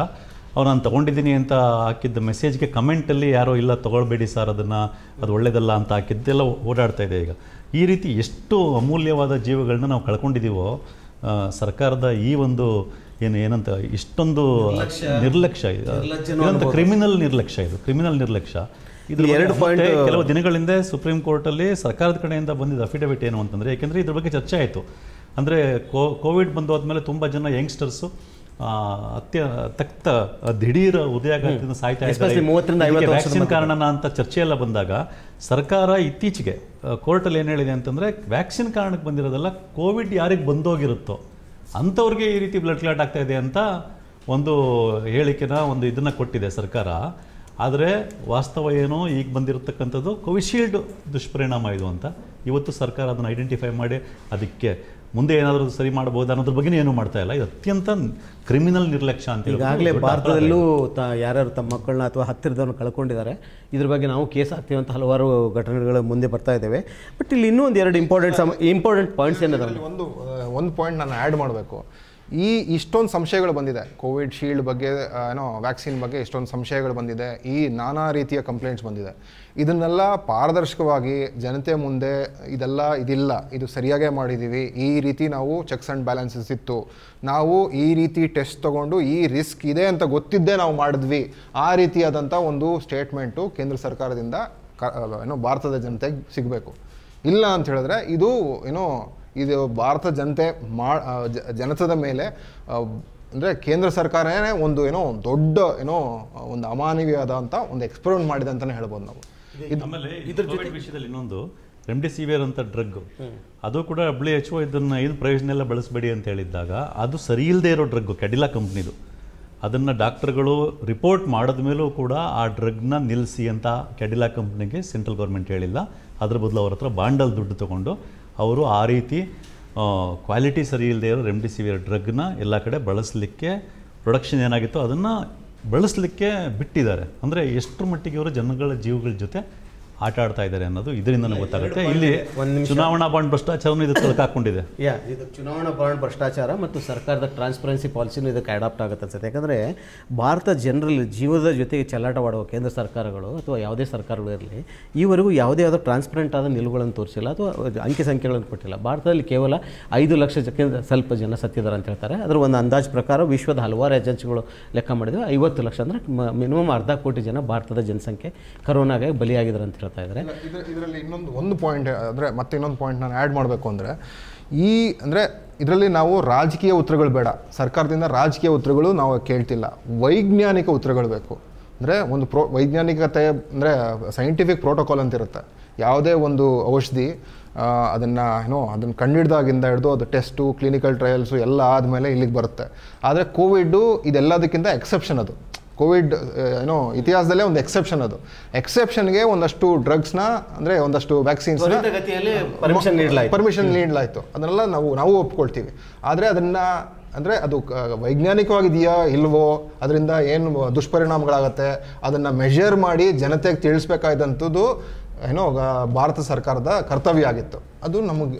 ಅವ್ರು ನಾನು ತೊಗೊಂಡಿದ್ದೀನಿ ಅಂತ ಹಾಕಿದ್ದ ಮೆಸೇಜ್ಗೆ ಕಮೆಂಟಲ್ಲಿ ಯಾರೋ ಇಲ್ಲ ತೊಗೊಳ್ಬೇಡಿ ಸರ್ ಅದನ್ನು ಅದು ಒಳ್ಳೆಯದಲ್ಲ ಅಂತ ಹಾಕಿದ್ದೆಲ್ಲ ಓಡಾಡ್ತಾ ಇದೆ ಈಗ ಈ ರೀತಿ ಎಷ್ಟು ಅಮೂಲ್ಯವಾದ ಜೀವಗಳನ್ನ ನಾವು ಕಳ್ಕೊಂಡಿದ್ದೀವೋ ಸರ್ಕಾರದ ಈ ಒಂದು ಏನು ಏನಂತ ಇಷ್ಟೊಂದು ನಿರ್ಲಕ್ಷ್ಯ ಇದೆ ಕ್ರಿಮಿನಲ್ ನಿರ್ಲಕ್ಷ್ಯ ಇದು ಕ್ರಿಮಿನಲ್ ನಿರ್ಲಕ್ಷ್ಯ ಇದು ಎರಡು ಪಾಯಿಂಟ್ ಕೆಲವು ದಿನಗಳಿಂದ ಸುಪ್ರೀಂ ಕೋರ್ಟಲ್ಲಿ ಸರ್ಕಾರದ ಕಡೆಯಿಂದ ಬಂದಿದ್ದ ಅಫಿಡವಿಟ್ ಏನು ಅಂತಂದ್ರೆ ಏಕೆಂದರೆ ಇದ್ರ ಬಗ್ಗೆ ಚರ್ಚೆ ಆಯಿತು ಅಂದ್ರೆ ಕೋವಿಡ್ ಬಂದು ಮೇಲೆ ತುಂಬಾ ಜನ ಯಂಗ್ಸ್ಟರ್ಸು ಅತ್ಯ ತಕ್ತ ದಿಢೀರ ಉದಯಾಘಾತದಿಂದ ಸಾಯ್ತಾ ವ್ಯಾಕ್ಸಿನ್ ಕಾರಣ ಅಂತ ಎಲ್ಲ ಬಂದಾಗ ಸರ್ಕಾರ ಇತ್ತೀಚೆಗೆ ಕೋರ್ಟಲ್ಲಿ ಏನು ಹೇಳಿದೆ ಅಂತಂದ್ರೆ ವ್ಯಾಕ್ಸಿನ್ ಕಾರಣಕ್ಕೆ ಬಂದಿರೋದಲ್ಲ ಕೋವಿಡ್ ಯಾರಿಗೆ ಬಂದೋಗಿರುತ್ತೋ ಅಂಥವ್ರಿಗೆ ಈ ರೀತಿ ಬ್ಲಡ್ ಕ್ಲಾಟ್ ಆಗ್ತಾ ಇದೆ ಅಂತ ಒಂದು ಹೇಳಿಕೆನ ಒಂದು ಇದನ್ನು ಕೊಟ್ಟಿದೆ ಸರ್ಕಾರ ಆದರೆ ವಾಸ್ತವ ಏನು ಈಗ ಬಂದಿರತಕ್ಕಂಥದ್ದು ಕೋವಿಶೀಲ್ಡ್ ದುಷ್ಪರಿಣಾಮ ಇದು ಅಂತ ಇವತ್ತು ಸರ್ಕಾರ ಅದನ್ನು ಐಡೆಂಟಿಫೈ ಮಾಡಿ ಅದಕ್ಕೆ ಮುಂದೆ ಏನಾದರೂ ಸರಿ ಮಾಡಬಹುದು ಅನ್ನೋದ್ರ ಬಗ್ಗೆ ಏನು ಮಾಡ್ತಾ ಇಲ್ಲ ಇದು ಅತ್ಯಂತ ಕ್ರಿಮಿನಲ್ ನಿರ್ಲಕ್ಷ್ಯ ಅಂತ ಈಗಾಗಲೇ ಭಾರತದಲ್ಲೂ ತ ಯಾರ್ಯಾರು ತಮ್ಮ ಮಕ್ಕಳನ್ನ ಅಥವಾ ಹತ್ತಿರದವ್ರನ್ನ ಕಳ್ಕೊಂಡಿದ್ದಾರೆ ಇದ್ರ ಬಗ್ಗೆ ನಾವು ಕೇಸ್ ಹಾಕ್ತೀವಂತ ಹಲವಾರು ಘಟನೆಗಳು ಮುಂದೆ ಬರ್ತಾ ಇದ್ದೇವೆ ಬಟ್ ಇಲ್ಲಿ ಇನ್ನೂ ಒಂದು ಎರಡು ಇಂಪಾರ್ಟೆಂಟ್ ಸಮ ಇಂಪಾರ್ಟೆಂಟ್ ಪಾಯಿಂಟ್ಸ್ ಏನಿದೆ ಒಂದು ಒಂದು ಪಾಯಿಂಟ್ ನಾನು ಆ್ಯಡ್ ಮಾಡಬೇಕು ಈ ಇಷ್ಟೊಂದು ಸಂಶಯಗಳು ಬಂದಿದೆ ಕೋವಿಡ್ ಶೀಲ್ಡ್ ಬಗ್ಗೆ ಏನೋ ವ್ಯಾಕ್ಸಿನ್ ಬಗ್ಗೆ ಇಷ್ಟೊಂದು ಸಂಶಯಗಳು ಬಂದಿದೆ ಈ ನಾನಾ ರೀತಿಯ ಕಂಪ್ಲೇಂಟ್ಸ್ ಬಂದಿದೆ ಇದನ್ನೆಲ್ಲ ಪಾರದರ್ಶಕವಾಗಿ ಜನತೆ ಮುಂದೆ ಇದೆಲ್ಲ ಇದಿಲ್ಲ ಇದು ಸರಿಯಾಗೇ ಮಾಡಿದ್ದೀವಿ ಈ ರೀತಿ ನಾವು ಚೆಕ್ಸ್ ಆ್ಯಂಡ್ ಬ್ಯಾಲೆನ್ಸಸ್ ಇತ್ತು ನಾವು ಈ ರೀತಿ ಟೆಸ್ಟ್ ತೊಗೊಂಡು ಈ ರಿಸ್ಕ್ ಇದೆ ಅಂತ ಗೊತ್ತಿದ್ದೇ ನಾವು ಮಾಡಿದ್ವಿ ಆ ರೀತಿಯಾದಂಥ ಒಂದು ಸ್ಟೇಟ್ಮೆಂಟು ಕೇಂದ್ರ ಸರ್ಕಾರದಿಂದ ಕ ಏನೋ ಭಾರತದ ಜನತೆಗೆ ಸಿಗಬೇಕು ಇಲ್ಲ ಅಂತ ಹೇಳಿದ್ರೆ ಇದು ಏನೋ ಇದು ಭಾರತ ಜನತೆ ಮಾ ಜನತದ ಮೇಲೆ ಅಂದರೆ ಕೇಂದ್ರ ಸರ್ಕಾರನೇ ಒಂದು ಏನೋ ದೊಡ್ಡ ಏನೋ ಒಂದು ಅಮಾನವೀಯವಾದ ಅಂತ ಒಂದು ಎಕ್ಸ್ಪೆರಿಮೆಂಟ್ ಮಾಡಿದೆ ಅಂತಲೇ ಹೇಳ್ಬೋದು ನಾವು ಇದ್ರ ಜೊತೆ ವಿಷಯದಲ್ಲಿ ಇನ್ನೊಂದು ರೆಮ್ಡಿಸಿವಿಯರ್ ಅಂತ ಡ್ರಗ್ ಅದು ಕೂಡ ಡಬ್ಲ್ಯೂ ಎಚ್ ಒ ಇದನ್ನು ಏನು ಪ್ರಯೋಜನ ಎಲ್ಲ ಬಳಸಬೇಡಿ ಅಂತ ಹೇಳಿದ್ದಾಗ ಅದು ಸರಿ ಇಲ್ಲದೆ ಇರೋ ಡ್ರಗ್ ಕೆಡಿಲಾ ಕಂಪ್ನಿದು ಅದನ್ನು ಡಾಕ್ಟರ್ಗಳು ರಿಪೋರ್ಟ್ ಮಾಡಿದ ಮೇಲೂ ಕೂಡ ಆ ಡ್ರಗ್ನ ನಿಲ್ಲಿಸಿ ಅಂತ ಕೆಡಿಲಾ ಕಂಪ್ನಿಗೆ ಸೆಂಟ್ರಲ್ ಗೌರ್ಮೆಂಟ್ ಹೇಳಿಲ್ಲ ಅದ್ರ ಬದಲು ಅವ್ರ ಹತ್ರ ಬಾಂಡಲ್ ದುಡ್ಡು ತಗೊಂಡು ಅವರು ಆ ರೀತಿ ಕ್ವಾಲಿಟಿ ಸರಿ ಇಲ್ಲದೆ ಇರೋ ರೆಮ್ಡಿಸಿವಿರ್ ಡ್ರಗ್ನ ಎಲ್ಲ ಕಡೆ ಬಳಸಲಿಕ್ಕೆ ಪ್ರೊಡಕ್ಷನ್ ಏನಾಗಿತ್ತು ಅದನ್ನು ಬಳಸಲಿಕ್ಕೆ ಬಿಟ್ಟಿದ್ದಾರೆ ಅಂದರೆ ಎಷ್ಟರ ಮಟ್ಟಿಗೆ ಅವರು ಜನಗಳ ಜೀವಗಳ ಜೊತೆ ಆಟ ಆಡ್ತಾ ಇದ್ದಾರೆ ಅನ್ನೋದು ಇದರಿಂದ ಗೊತ್ತಾಗುತ್ತೆ ಇಲ್ಲಿ ಚುನಾವಣಾ ಬಾಂಡ್ ಭ್ರಷ್ಟಾಚಾರನೂ ಇದಕ್ಕೆ ಯಾ ಇದು ಚುನಾವಣಾ ಬಾಂಡ್ ಭ್ರಷ್ಟಾಚಾರ ಮತ್ತು ಸರ್ಕಾರದ ಟ್ರಾನ್ಸ್ಪರೆನ್ಸಿ ಪಾಲಿಸಿನೂ ಇದಕ್ಕೆ ಅಡಾಪ್ಟ್ ಆಗುತ್ತೆ ಅನ್ಸುತ್ತೆ ಯಾಕಂದರೆ ಭಾರತ ಜನರಲ್ಲಿ ಜೀವನದ ಜೊತೆಗೆ ಚೆಲ್ಲಾಟವಾಡುವ ಕೇಂದ್ರ ಸರ್ಕಾರಗಳು ಅಥವಾ ಯಾವುದೇ ಸರ್ಕಾರಗಳು ಇರಲಿ ಈವರೆಗೂ ಯಾವುದೇ ಯಾವುದೋ ಟ್ರಾನ್ಸ್ಪರೆಂಟ್ ಆದ ನಿಲುವುಗಳನ್ನು ತೋರಿಸಿಲ್ಲ ಅಥವಾ ಅಂಕಿ ಸಂಖ್ಯೆಗಳನ್ನು ಕೊಟ್ಟಿಲ್ಲ ಭಾರತದಲ್ಲಿ ಕೇವಲ ಐದು ಲಕ್ಷ ಸ್ವಲ್ಪ ಜನ ಸತ್ತಿದ್ದಾರೆ ಅಂತ ಹೇಳ್ತಾರೆ ಅದರ ಒಂದು ಅಂದಾಜು ಪ್ರಕಾರ ವಿಶ್ವದ ಹಲವಾರು ಏಜೆನ್ಸಿಗಳು ಲೆಕ್ಕ ಮಾಡಿದ್ವಿ ಐವತ್ತು ಲಕ್ಷ ಅಂದರೆ ಮಿನಿಮಮ್ ಅರ್ಧ ಕೋಟಿ ಜನ ಭಾರತದ ಜನಸಂಖ್ಯೆ ಕರೋನಾಗೆ ಬಲಿಯಾಗಿದ್ದಾರೆ ಅಂತ ಹೇಳ್ತಾರೆ ಕೊಡ್ತಾ ಇದ್ದಾರೆ ಇದರಲ್ಲಿ ಇನ್ನೊಂದು ಒಂದು ಪಾಯಿಂಟ್ ಅಂದರೆ ಮತ್ತೆ ಇನ್ನೊಂದು ಪಾಯಿಂಟ್ ನಾನು ಆ್ಯಡ್ ಮಾಡಬೇಕು ಅಂದರೆ ಈ ಅಂದರೆ ಇದರಲ್ಲಿ ನಾವು ರಾಜಕೀಯ ಉತ್ತರಗಳು ಬೇಡ ಸರ್ಕಾರದಿಂದ ರಾಜಕೀಯ ಉತ್ತರಗಳು ನಾವು ಕೇಳ್ತಿಲ್ಲ ವೈಜ್ಞಾನಿಕ ಉತ್ತರಗಳು ಬೇಕು ಅಂದರೆ ಒಂದು ಪ್ರೋ ವೈಜ್ಞಾನಿಕತೆ ಅಂದರೆ ಸೈಂಟಿಫಿಕ್ ಪ್ರೋಟೋಕಾಲ್ ಅಂತಿರುತ್ತೆ ಯಾವುದೇ ಒಂದು ಔಷಧಿ ಅದನ್ನು ಏನೋ ಅದನ್ನು ಕಂಡಿಡ್ದಾಗಿಂದ ಹಿಡಿದು ಅದು ಟೆಸ್ಟು ಕ್ಲಿನಿಕಲ್ ಟ್ರಯಲ್ಸು ಎಲ್ಲ ಆದಮೇಲೆ ಇಲ್ಲಿಗೆ ಬರುತ್ತೆ ಆದರೆ ಕೋವಿಡ್ಡು ಇದೆಲ್ಲದಕ್ಕಿಂತ ಎಕ್ಸೆಪ್ಷನ್ ಅದು ಕೋವಿಡ್ ಏನೋ ಇತಿಹಾಸದಲ್ಲೇ ಒಂದು ಎಕ್ಸೆಪ್ಷನ್ ಅದು ಎಕ್ಸೆಪ್ಷನ್ಗೆ ಒಂದಷ್ಟು ಡ್ರಗ್ಸ್ನ ಅಂದರೆ ಒಂದಷ್ಟು ವ್ಯಾಕ್ಸಿನ್ಸ್ ಪರ್ಮಿಷನ್ ನೀಡಲಾಯಿತು ಅದನ್ನೆಲ್ಲ ನಾವು ನಾವು ಒಪ್ಕೊಳ್ತೀವಿ ಆದರೆ ಅದನ್ನು ಅಂದರೆ ಅದು ವೈಜ್ಞಾನಿಕವಾಗಿದೆಯಾ ಇಲ್ವೋ ಅದರಿಂದ ಏನು ದುಷ್ಪರಿಣಾಮಗಳಾಗತ್ತೆ ಅದನ್ನು ಮೆಷರ್ ಮಾಡಿ ಜನತೆಗೆ ತಿಳಿಸ್ಬೇಕಾದಂಥದ್ದು ಏನೋ ಭಾರತ ಸರ್ಕಾರದ ಕರ್ತವ್ಯ ಆಗಿತ್ತು ಅದು ನಮಗೆ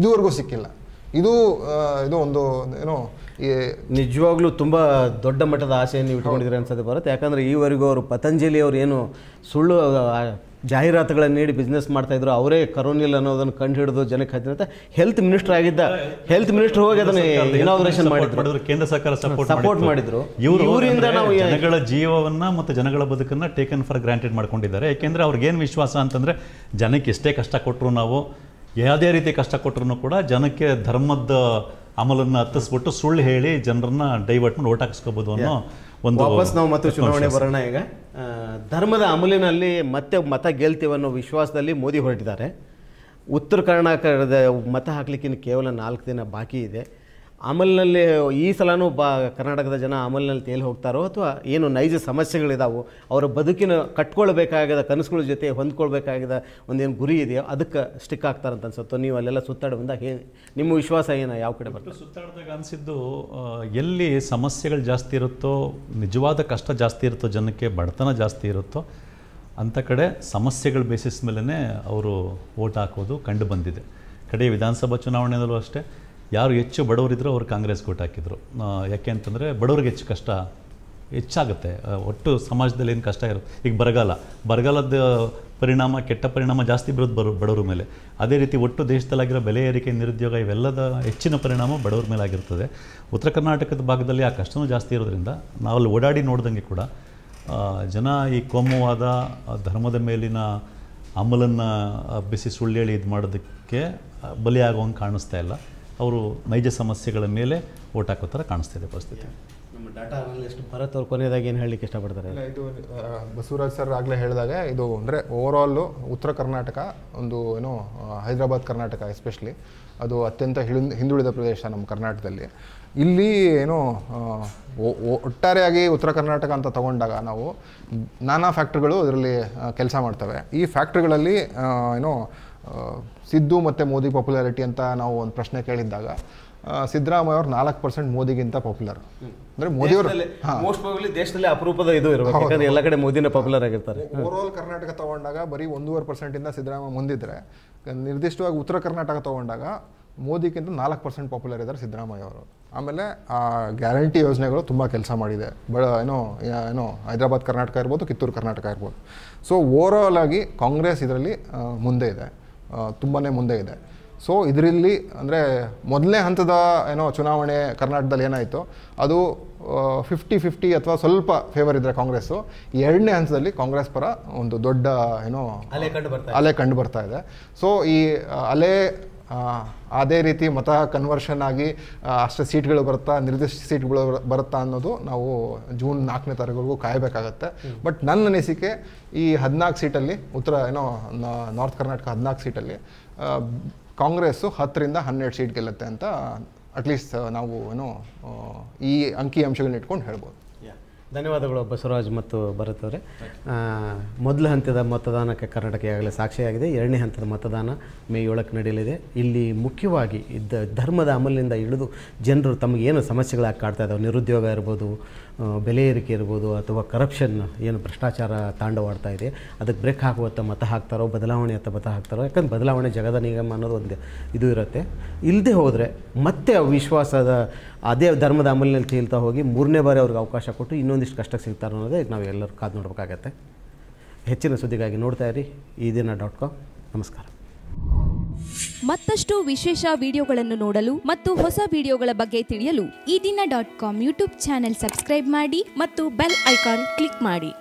ಇದುವರೆಗೂ ಸಿಕ್ಕಿಲ್ಲ ಇದು ಇದು ಒಂದು ಏನೋ ನಿಜವಾಗ್ಲೂ ತುಂಬ ದೊಡ್ಡ ಮಟ್ಟದ ಆಸೆಯನ್ನು ಇಟ್ಕೊಂಡಿದ್ರೆ ಅನ್ಸುತ್ತೆ ಬರುತ್ತೆ ಯಾಕಂದ್ರೆ ಈವರೆಗೂ ಅವರು ಪತಂಜಲಿ ಅವರು ಏನು ಸುಳ್ಳು ಜಾಹೀರಾತುಗಳನ್ನು ನೀಡಿ ಬಿಸ್ನೆಸ್ ಮಾಡ್ತಾ ಇದ್ರು ಅವರೇ ಕರೋನಿಲ್ ಅನ್ನೋದನ್ನು ಕಂಡು ಹಿಡಿದು ಜನಕ್ಕೆ ಹತ್ತಿರತ್ತೆ ಹೆಲ್ತ್ ಮಿನಿಸ್ಟರ್ ಆಗಿದ್ದ ಹೆಲ್ತ್ ಮಿನಿಸ್ಟರ್ ಹೋಗಿ ಅದನ್ನ ಇನಾಗ್ರೇಷನ್ ಮಾಡಿದ್ರು ಕೇಂದ್ರ ಸರ್ಕಾರ ಸಪೋರ್ಟ್ ಮಾಡಿದ್ರು ಇವರಿಂದ ನಾವು ಜನಗಳ ಜೀವವನ್ನ ಮತ್ತು ಜನಗಳ ಬದುಕನ್ನು ಟೇಕನ್ ಫಾರ್ ಗ್ರಾಂಟೆಡ್ ಮಾಡ್ಕೊಂಡಿದ್ದಾರೆ ಅವ್ರಿಗೆ ಏನು ವಿಶ್ವಾಸ ಅಂತಂದ್ರೆ ಜನಕ್ಕೆ ಎಷ್ಟೇ ಕಷ್ಟ ಕೊಟ್ಟರು ನಾವು ಯಾವುದೇ ರೀತಿ ಕಷ್ಟ ಕೊಟ್ಟರು ಕೂಡ ಜನಕ್ಕೆ ಧರ್ಮದ ಅಮಲನ್ನು ಹತ್ತಿಸ್ಬಿಟ್ಟು ಸುಳ್ಳು ಹೇಳಿ ಜನರನ್ನ ಡೈವರ್ಟ್ ಮಾಡಿ ಓಟ್ ಹಾಕಿಸ್ಕೋಬೋದು ಅನ್ನೋ ಒಂದು ವಾಪಸ್ ನಾವು ಮತ್ತೆ ಚುನಾವಣೆ ಬರೋಣ ಈಗ ಧರ್ಮದ ಅಮಲಿನಲ್ಲಿ ಮತ್ತೆ ಮತ ಗೆಲ್ತೀವಿ ಅನ್ನೋ ವಿಶ್ವಾಸದಲ್ಲಿ ಮೋದಿ ಹೊರಟಿದ್ದಾರೆ ಉತ್ತರ ಕರ್ನಾಟಕದ ಮತ ಹಾಕ್ಲಿಕ್ಕಿಂತ ಕೇವಲ ನಾಲ್ಕು ದಿನ ಬಾಕಿ ಇದೆ ಅಮಲ್ನಲ್ಲಿ ಈ ಸಲನೂ ಬಾ ಕರ್ನಾಟಕದ ಜನ ಅಮಲ್ನಲ್ಲಿ ತೇಲಿ ಹೋಗ್ತಾರೋ ಅಥವಾ ಏನು ನೈಜ ಸಮಸ್ಯೆಗಳಿದಾವೋ ಅವರ ಬದುಕಿನ ಕಟ್ಕೊಳ್ಬೇಕಾಗಿದ್ದ ಕನಸುಗಳ ಜೊತೆ ಹೊಂದ್ಕೊಳ್ಬೇಕಾಗಿದ ಒಂದೇನು ಗುರಿ ಇದೆಯೋ ಅದಕ್ಕೆ ಸ್ಟಿಕ್ ಆಗ್ತಾರಂತ ಅನ್ಸುತ್ತೋ ನೀವು ಅಲ್ಲೆಲ್ಲ ಸುತ್ತಾಡೋ ಬಂದಾಗ ನಿಮ್ಮ ವಿಶ್ವಾಸ ಏನೋ ಯಾವ ಕಡೆ ಬರ್ತದೆ ಸುತ್ತಾಡಿದಾಗ ಅನಿಸಿದ್ದು ಎಲ್ಲಿ ಸಮಸ್ಯೆಗಳು ಜಾಸ್ತಿ ಇರುತ್ತೋ ನಿಜವಾದ ಕಷ್ಟ ಜಾಸ್ತಿ ಇರುತ್ತೋ ಜನಕ್ಕೆ ಬಡತನ ಜಾಸ್ತಿ ಇರುತ್ತೋ ಅಂಥ ಕಡೆ ಸಮಸ್ಯೆಗಳ ಬೇಸಿಸ್ ಮೇಲೇ ಅವರು ಓಟ್ ಹಾಕೋದು ಕಂಡು ಬಂದಿದೆ ಕಡೆ ವಿಧಾನಸಭಾ ಚುನಾವಣೆಯಲ್ಲೂ ಅಷ್ಟೇ ಯಾರು ಹೆಚ್ಚು ಬಡವರಿದ್ದರೂ ಅವರು ಕಾಂಗ್ರೆಸ್ ಕೋಟ್ ಹಾಕಿದ್ರು ಯಾಕೆ ಅಂತಂದರೆ ಬಡವ್ರಿಗೆ ಹೆಚ್ಚು ಕಷ್ಟ ಹೆಚ್ಚಾಗುತ್ತೆ ಒಟ್ಟು ಸಮಾಜದಲ್ಲಿ ಏನು ಕಷ್ಟ ಇರುತ್ತೆ ಈಗ ಬರಗಾಲ ಬರಗಾಲದ ಪರಿಣಾಮ ಕೆಟ್ಟ ಪರಿಣಾಮ ಜಾಸ್ತಿ ಬರೋದು ಬರೋ ಬಡವರ ಮೇಲೆ ಅದೇ ರೀತಿ ಒಟ್ಟು ದೇಶದಲ್ಲಾಗಿರೋ ಬೆಲೆ ಏರಿಕೆ ನಿರುದ್ಯೋಗ ಇವೆಲ್ಲದ ಹೆಚ್ಚಿನ ಪರಿಣಾಮ ಬಡವರ ಮೇಲೆ ಆಗಿರ್ತದೆ ಉತ್ತರ ಕರ್ನಾಟಕದ ಭಾಗದಲ್ಲಿ ಆ ಕಷ್ಟವೂ ಜಾಸ್ತಿ ಇರೋದ್ರಿಂದ ನಾವಲ್ಲಿ ಓಡಾಡಿ ನೋಡ್ದಂಗೆ ಕೂಡ ಜನ ಈ ಕೋಮುವಾದ ಧರ್ಮದ ಮೇಲಿನ ಅಮಲನ್ನು ಬಿಸಿ ಸುಳ್ಳೇಳಿ ಇದು ಮಾಡೋದಕ್ಕೆ ಬಲಿಯಾಗುವಂಗೆ ಕಾಣಿಸ್ತಾ ಇಲ್ಲ ಅವರು ನೈಜ ಸಮಸ್ಯೆಗಳ ಮೇಲೆ ಓಟ್ ಹಾಕೋ ಥರ ಕಾಣಿಸ್ತಿದೆ ಪರಿಸ್ಥಿತಿ ನಮ್ಮ ಡಾಟಾ ಅನಾಲಿಸ್ಟ್ ಭರತ್ ಅವ್ರು ಕೊನೆಯದಾಗಿ ಏನು ಹೇಳಲಿಕ್ಕೆ ಇಷ್ಟಪಡ್ತಾರೆ ಇದು ಬಸವರಾಜ್ ಸರ್ ಆಗಲೇ ಹೇಳಿದಾಗ ಇದು ಅಂದರೆ ಓವರಾಲು ಉತ್ತರ ಕರ್ನಾಟಕ ಒಂದು ಏನು ಹೈದರಾಬಾದ್ ಕರ್ನಾಟಕ ಎಸ್ಪೆಷಲಿ ಅದು ಅತ್ಯಂತ ಹಿಂದುಳಿದ ಪ್ರದೇಶ ನಮ್ಮ ಕರ್ನಾಟಕದಲ್ಲಿ ಇಲ್ಲಿ ಏನು ಒಟ್ಟಾರೆಯಾಗಿ ಉತ್ತರ ಕರ್ನಾಟಕ ಅಂತ ತಗೊಂಡಾಗ ನಾವು ನಾನಾ ಫ್ಯಾಕ್ಟ್ರಿಗಳು ಅದರಲ್ಲಿ ಕೆಲಸ ಮಾಡ್ತವೆ ಈ ಫ್ಯಾಕ್ಟ್ರಿಗಳಲ್ಲಿ ಏನು ಸಿದ್ದು ಮತ್ತು ಮೋದಿ ಪಾಪ್ಯುಲಾರಿಟಿ ಅಂತ ನಾವು ಒಂದು ಪ್ರಶ್ನೆ ಕೇಳಿದ್ದಾಗ ಸಿದ್ದರಾಮಯ್ಯ ಅವರು ನಾಲ್ಕು ಪರ್ಸೆಂಟ್ ಮೋದಿಗಿಂತ ಪಾಪ್ಯುಲರ್ ಅಂದ್ರೆ ಮೋದಿಯವರು ಮೋಸ್ಟ್ ದೇಶದಲ್ಲಿ ಅಪರೂಪದ ಇದು ಇರಬೇಕು ಎಲ್ಲ ಕಡೆ ಮೋದಿನ ಪಾಪ್ಯುಲರ್ ಆಗಿರ್ತಾರೆ ಓವರ್ಆಲ್ ಕರ್ನಾಟಕ ತಗೊಂಡಾಗ ಬರೀ ಒಂದೂವರೆ ಪರ್ಸೆಂಟಿಂದ ಸಿದ್ದರಾಮಯ್ಯ ಮುಂದಿದ್ರೆ ನಿರ್ದಿಷ್ಟವಾಗಿ ಉತ್ತರ ಕರ್ನಾಟಕ ತಗೊಂಡಾಗ ಮೋದಿಗಿಂತ ನಾಲ್ಕು ಪರ್ಸೆಂಟ್ ಪಾಪ್ಯುಲರ್ ಇದ್ದಾರೆ ಸಿದ್ದರಾಮಯ್ಯ ಅವರು ಆಮೇಲೆ ಆ ಗ್ಯಾರಂಟಿ ಯೋಜನೆಗಳು ತುಂಬ ಕೆಲಸ ಮಾಡಿದೆ ಬ ಏನೋ ಏನೋ ಹೈದರಾಬಾದ್ ಕರ್ನಾಟಕ ಇರ್ಬೋದು ಕಿತ್ತೂರು ಕರ್ನಾಟಕ ಇರ್ಬೋದು ಸೊ ಓವರ್ ಆಲ್ ಆಗಿ ಕಾಂಗ್ರೆಸ್ ಇದರಲ್ಲಿ ಮುಂದೆ ಇದೆ ತುಂಬಾ ಮುಂದೆ ಇದೆ ಸೊ ಇದರಲ್ಲಿ ಅಂದರೆ ಮೊದಲನೇ ಹಂತದ ಏನೋ ಚುನಾವಣೆ ಕರ್ನಾಟಕದಲ್ಲಿ ಏನಾಯಿತು ಅದು ಫಿಫ್ಟಿ ಫಿಫ್ಟಿ ಅಥವಾ ಸ್ವಲ್ಪ ಫೇವರ್ ಇದ್ದರೆ ಕಾಂಗ್ರೆಸ್ಸು ಎರಡನೇ ಹಂತದಲ್ಲಿ ಕಾಂಗ್ರೆಸ್ ಪರ ಒಂದು ದೊಡ್ಡ ಏನೋ ಅಲೆ ಕಂಡು ಬರ್ತಾ ಅಲೆ ಕಂಡು ಬರ್ತಾ ಇದೆ ಸೊ ಈ ಅಲೆ ಅದೇ ರೀತಿ ಮತ ಕನ್ವರ್ಷನ್ ಆಗಿ ಅಷ್ಟು ಸೀಟ್ಗಳು ಬರುತ್ತಾ ನಿರ್ದಿಷ್ಟ ಸೀಟ್ಗಳು ಬರುತ್ತಾ ಅನ್ನೋದು ನಾವು ಜೂನ್ ನಾಲ್ಕನೇ ತಾರೀಕುವರೆಗೂ ಕಾಯಬೇಕಾಗತ್ತೆ ಬಟ್ ನನ್ನ ಅನಿಸಿಕೆ ಈ ಹದಿನಾಲ್ಕು ಸೀಟಲ್ಲಿ ಉತ್ತರ ಏನೋ ನಾರ್ತ್ ಕರ್ನಾಟಕ ಹದಿನಾಲ್ಕು ಸೀಟಲ್ಲಿ ಕಾಂಗ್ರೆಸ್ಸು ಹತ್ತರಿಂದ ಹನ್ನೆರಡು ಸೀಟ್ ಗೆಲ್ಲುತ್ತೆ ಅಂತ ಅಟ್ಲೀಸ್ಟ್ ನಾವು ಏನೋ ಈ ಅಂಕಿಅಂಶಗಳನ್ನ ಇಟ್ಕೊಂಡು ಹೇಳ್ಬೋದು ಧನ್ಯವಾದಗಳು ಬಸವರಾಜ್ ಮತ್ತು ಭರತ್ ಅವರೇ ಮೊದಲ ಹಂತದ ಮತದಾನಕ್ಕೆ ಕರ್ನಾಟಕ ಈಗಾಗಲೇ ಸಾಕ್ಷಿಯಾಗಿದೆ ಎರಡನೇ ಹಂತದ ಮತದಾನ ಮೇ ಏಳಕ್ಕೆ ನಡೆಯಲಿದೆ ಇಲ್ಲಿ ಮುಖ್ಯವಾಗಿ ಇದ್ದ ಧರ್ಮದ ಅಮಲಿನಿಂದ ಇಳಿದು ಜನರು ತಮಗೇನು ಸಮಸ್ಯೆಗಳಾಗಿ ಕಾಡ್ತಾ ಇದ್ದಾವೆ ನಿರುದ್ಯೋಗ ಇರ್ಬೋದು ಬೆಲೆ ಏರಿಕೆ ಇರ್ಬೋದು ಅಥವಾ ಕರಪ್ಷನ್ ಏನು ಭ್ರಷ್ಟಾಚಾರ ತಾಂಡವಾಡ್ತಾ ಇದೆ ಅದಕ್ಕೆ ಬ್ರೇಕ್ ಹಾಕುವತ್ತ ಮತ ಹಾಕ್ತಾರೋ ಬದಲಾವಣೆ ಅಂತ ಮತ ಹಾಕ್ತಾರೋ ಯಾಕಂದ್ರೆ ಬದಲಾವಣೆ ಜಗದ ನಿಗಮ ಅನ್ನೋದು ಒಂದು ಇದು ಇರುತ್ತೆ ಇಲ್ಲದೆ ಹೋದರೆ ಮತ್ತೆ ವಿಶ್ವಾಸದ ಅದೇ ಧರ್ಮದ ಅಮಲಿನಲ್ಲಿ ಚೀಲ್ತಾ ಹೋಗಿ ಮೂರನೇ ಬಾರಿ ಅವ್ರಿಗೆ ಅವಕಾಶ ಕೊಟ್ಟು ಇನ್ನೊಂದಿಷ್ಟು ಕಷ್ಟಕ್ಕೆ ಸಿಗ್ತಾರೆ ಅನ್ನೋದೇ ನಾವು ಎಲ್ಲರೂ ಕಾದು ನೋಡಬೇಕಾಗತ್ತೆ ಹೆಚ್ಚಿನ ಸುದ್ದಿಗಾಗಿ ನೋಡ್ತಾ ಇರಿ ಈ ದಿನ ಡಾಟ್ ಕಾಮ್ ನಮಸ್ಕಾರ ಮತ್ತಷ್ಟು ವಿಶೇಷ ವಿಡಿಯೋಗಳನ್ನು ನೋಡಲು ಮತ್ತು ಹೊಸ ವಿಡಿಯೋಗಳ ಬಗ್ಗೆ ತಿಳಿಯಲು Ee Dina dot com YouTube channel subscribe ಮಾಡಿ ಮತ್ತು ಬೆಲ್ ಐಕಾನ್ ಕ್ಲಿಕ್ ಮಾಡಿ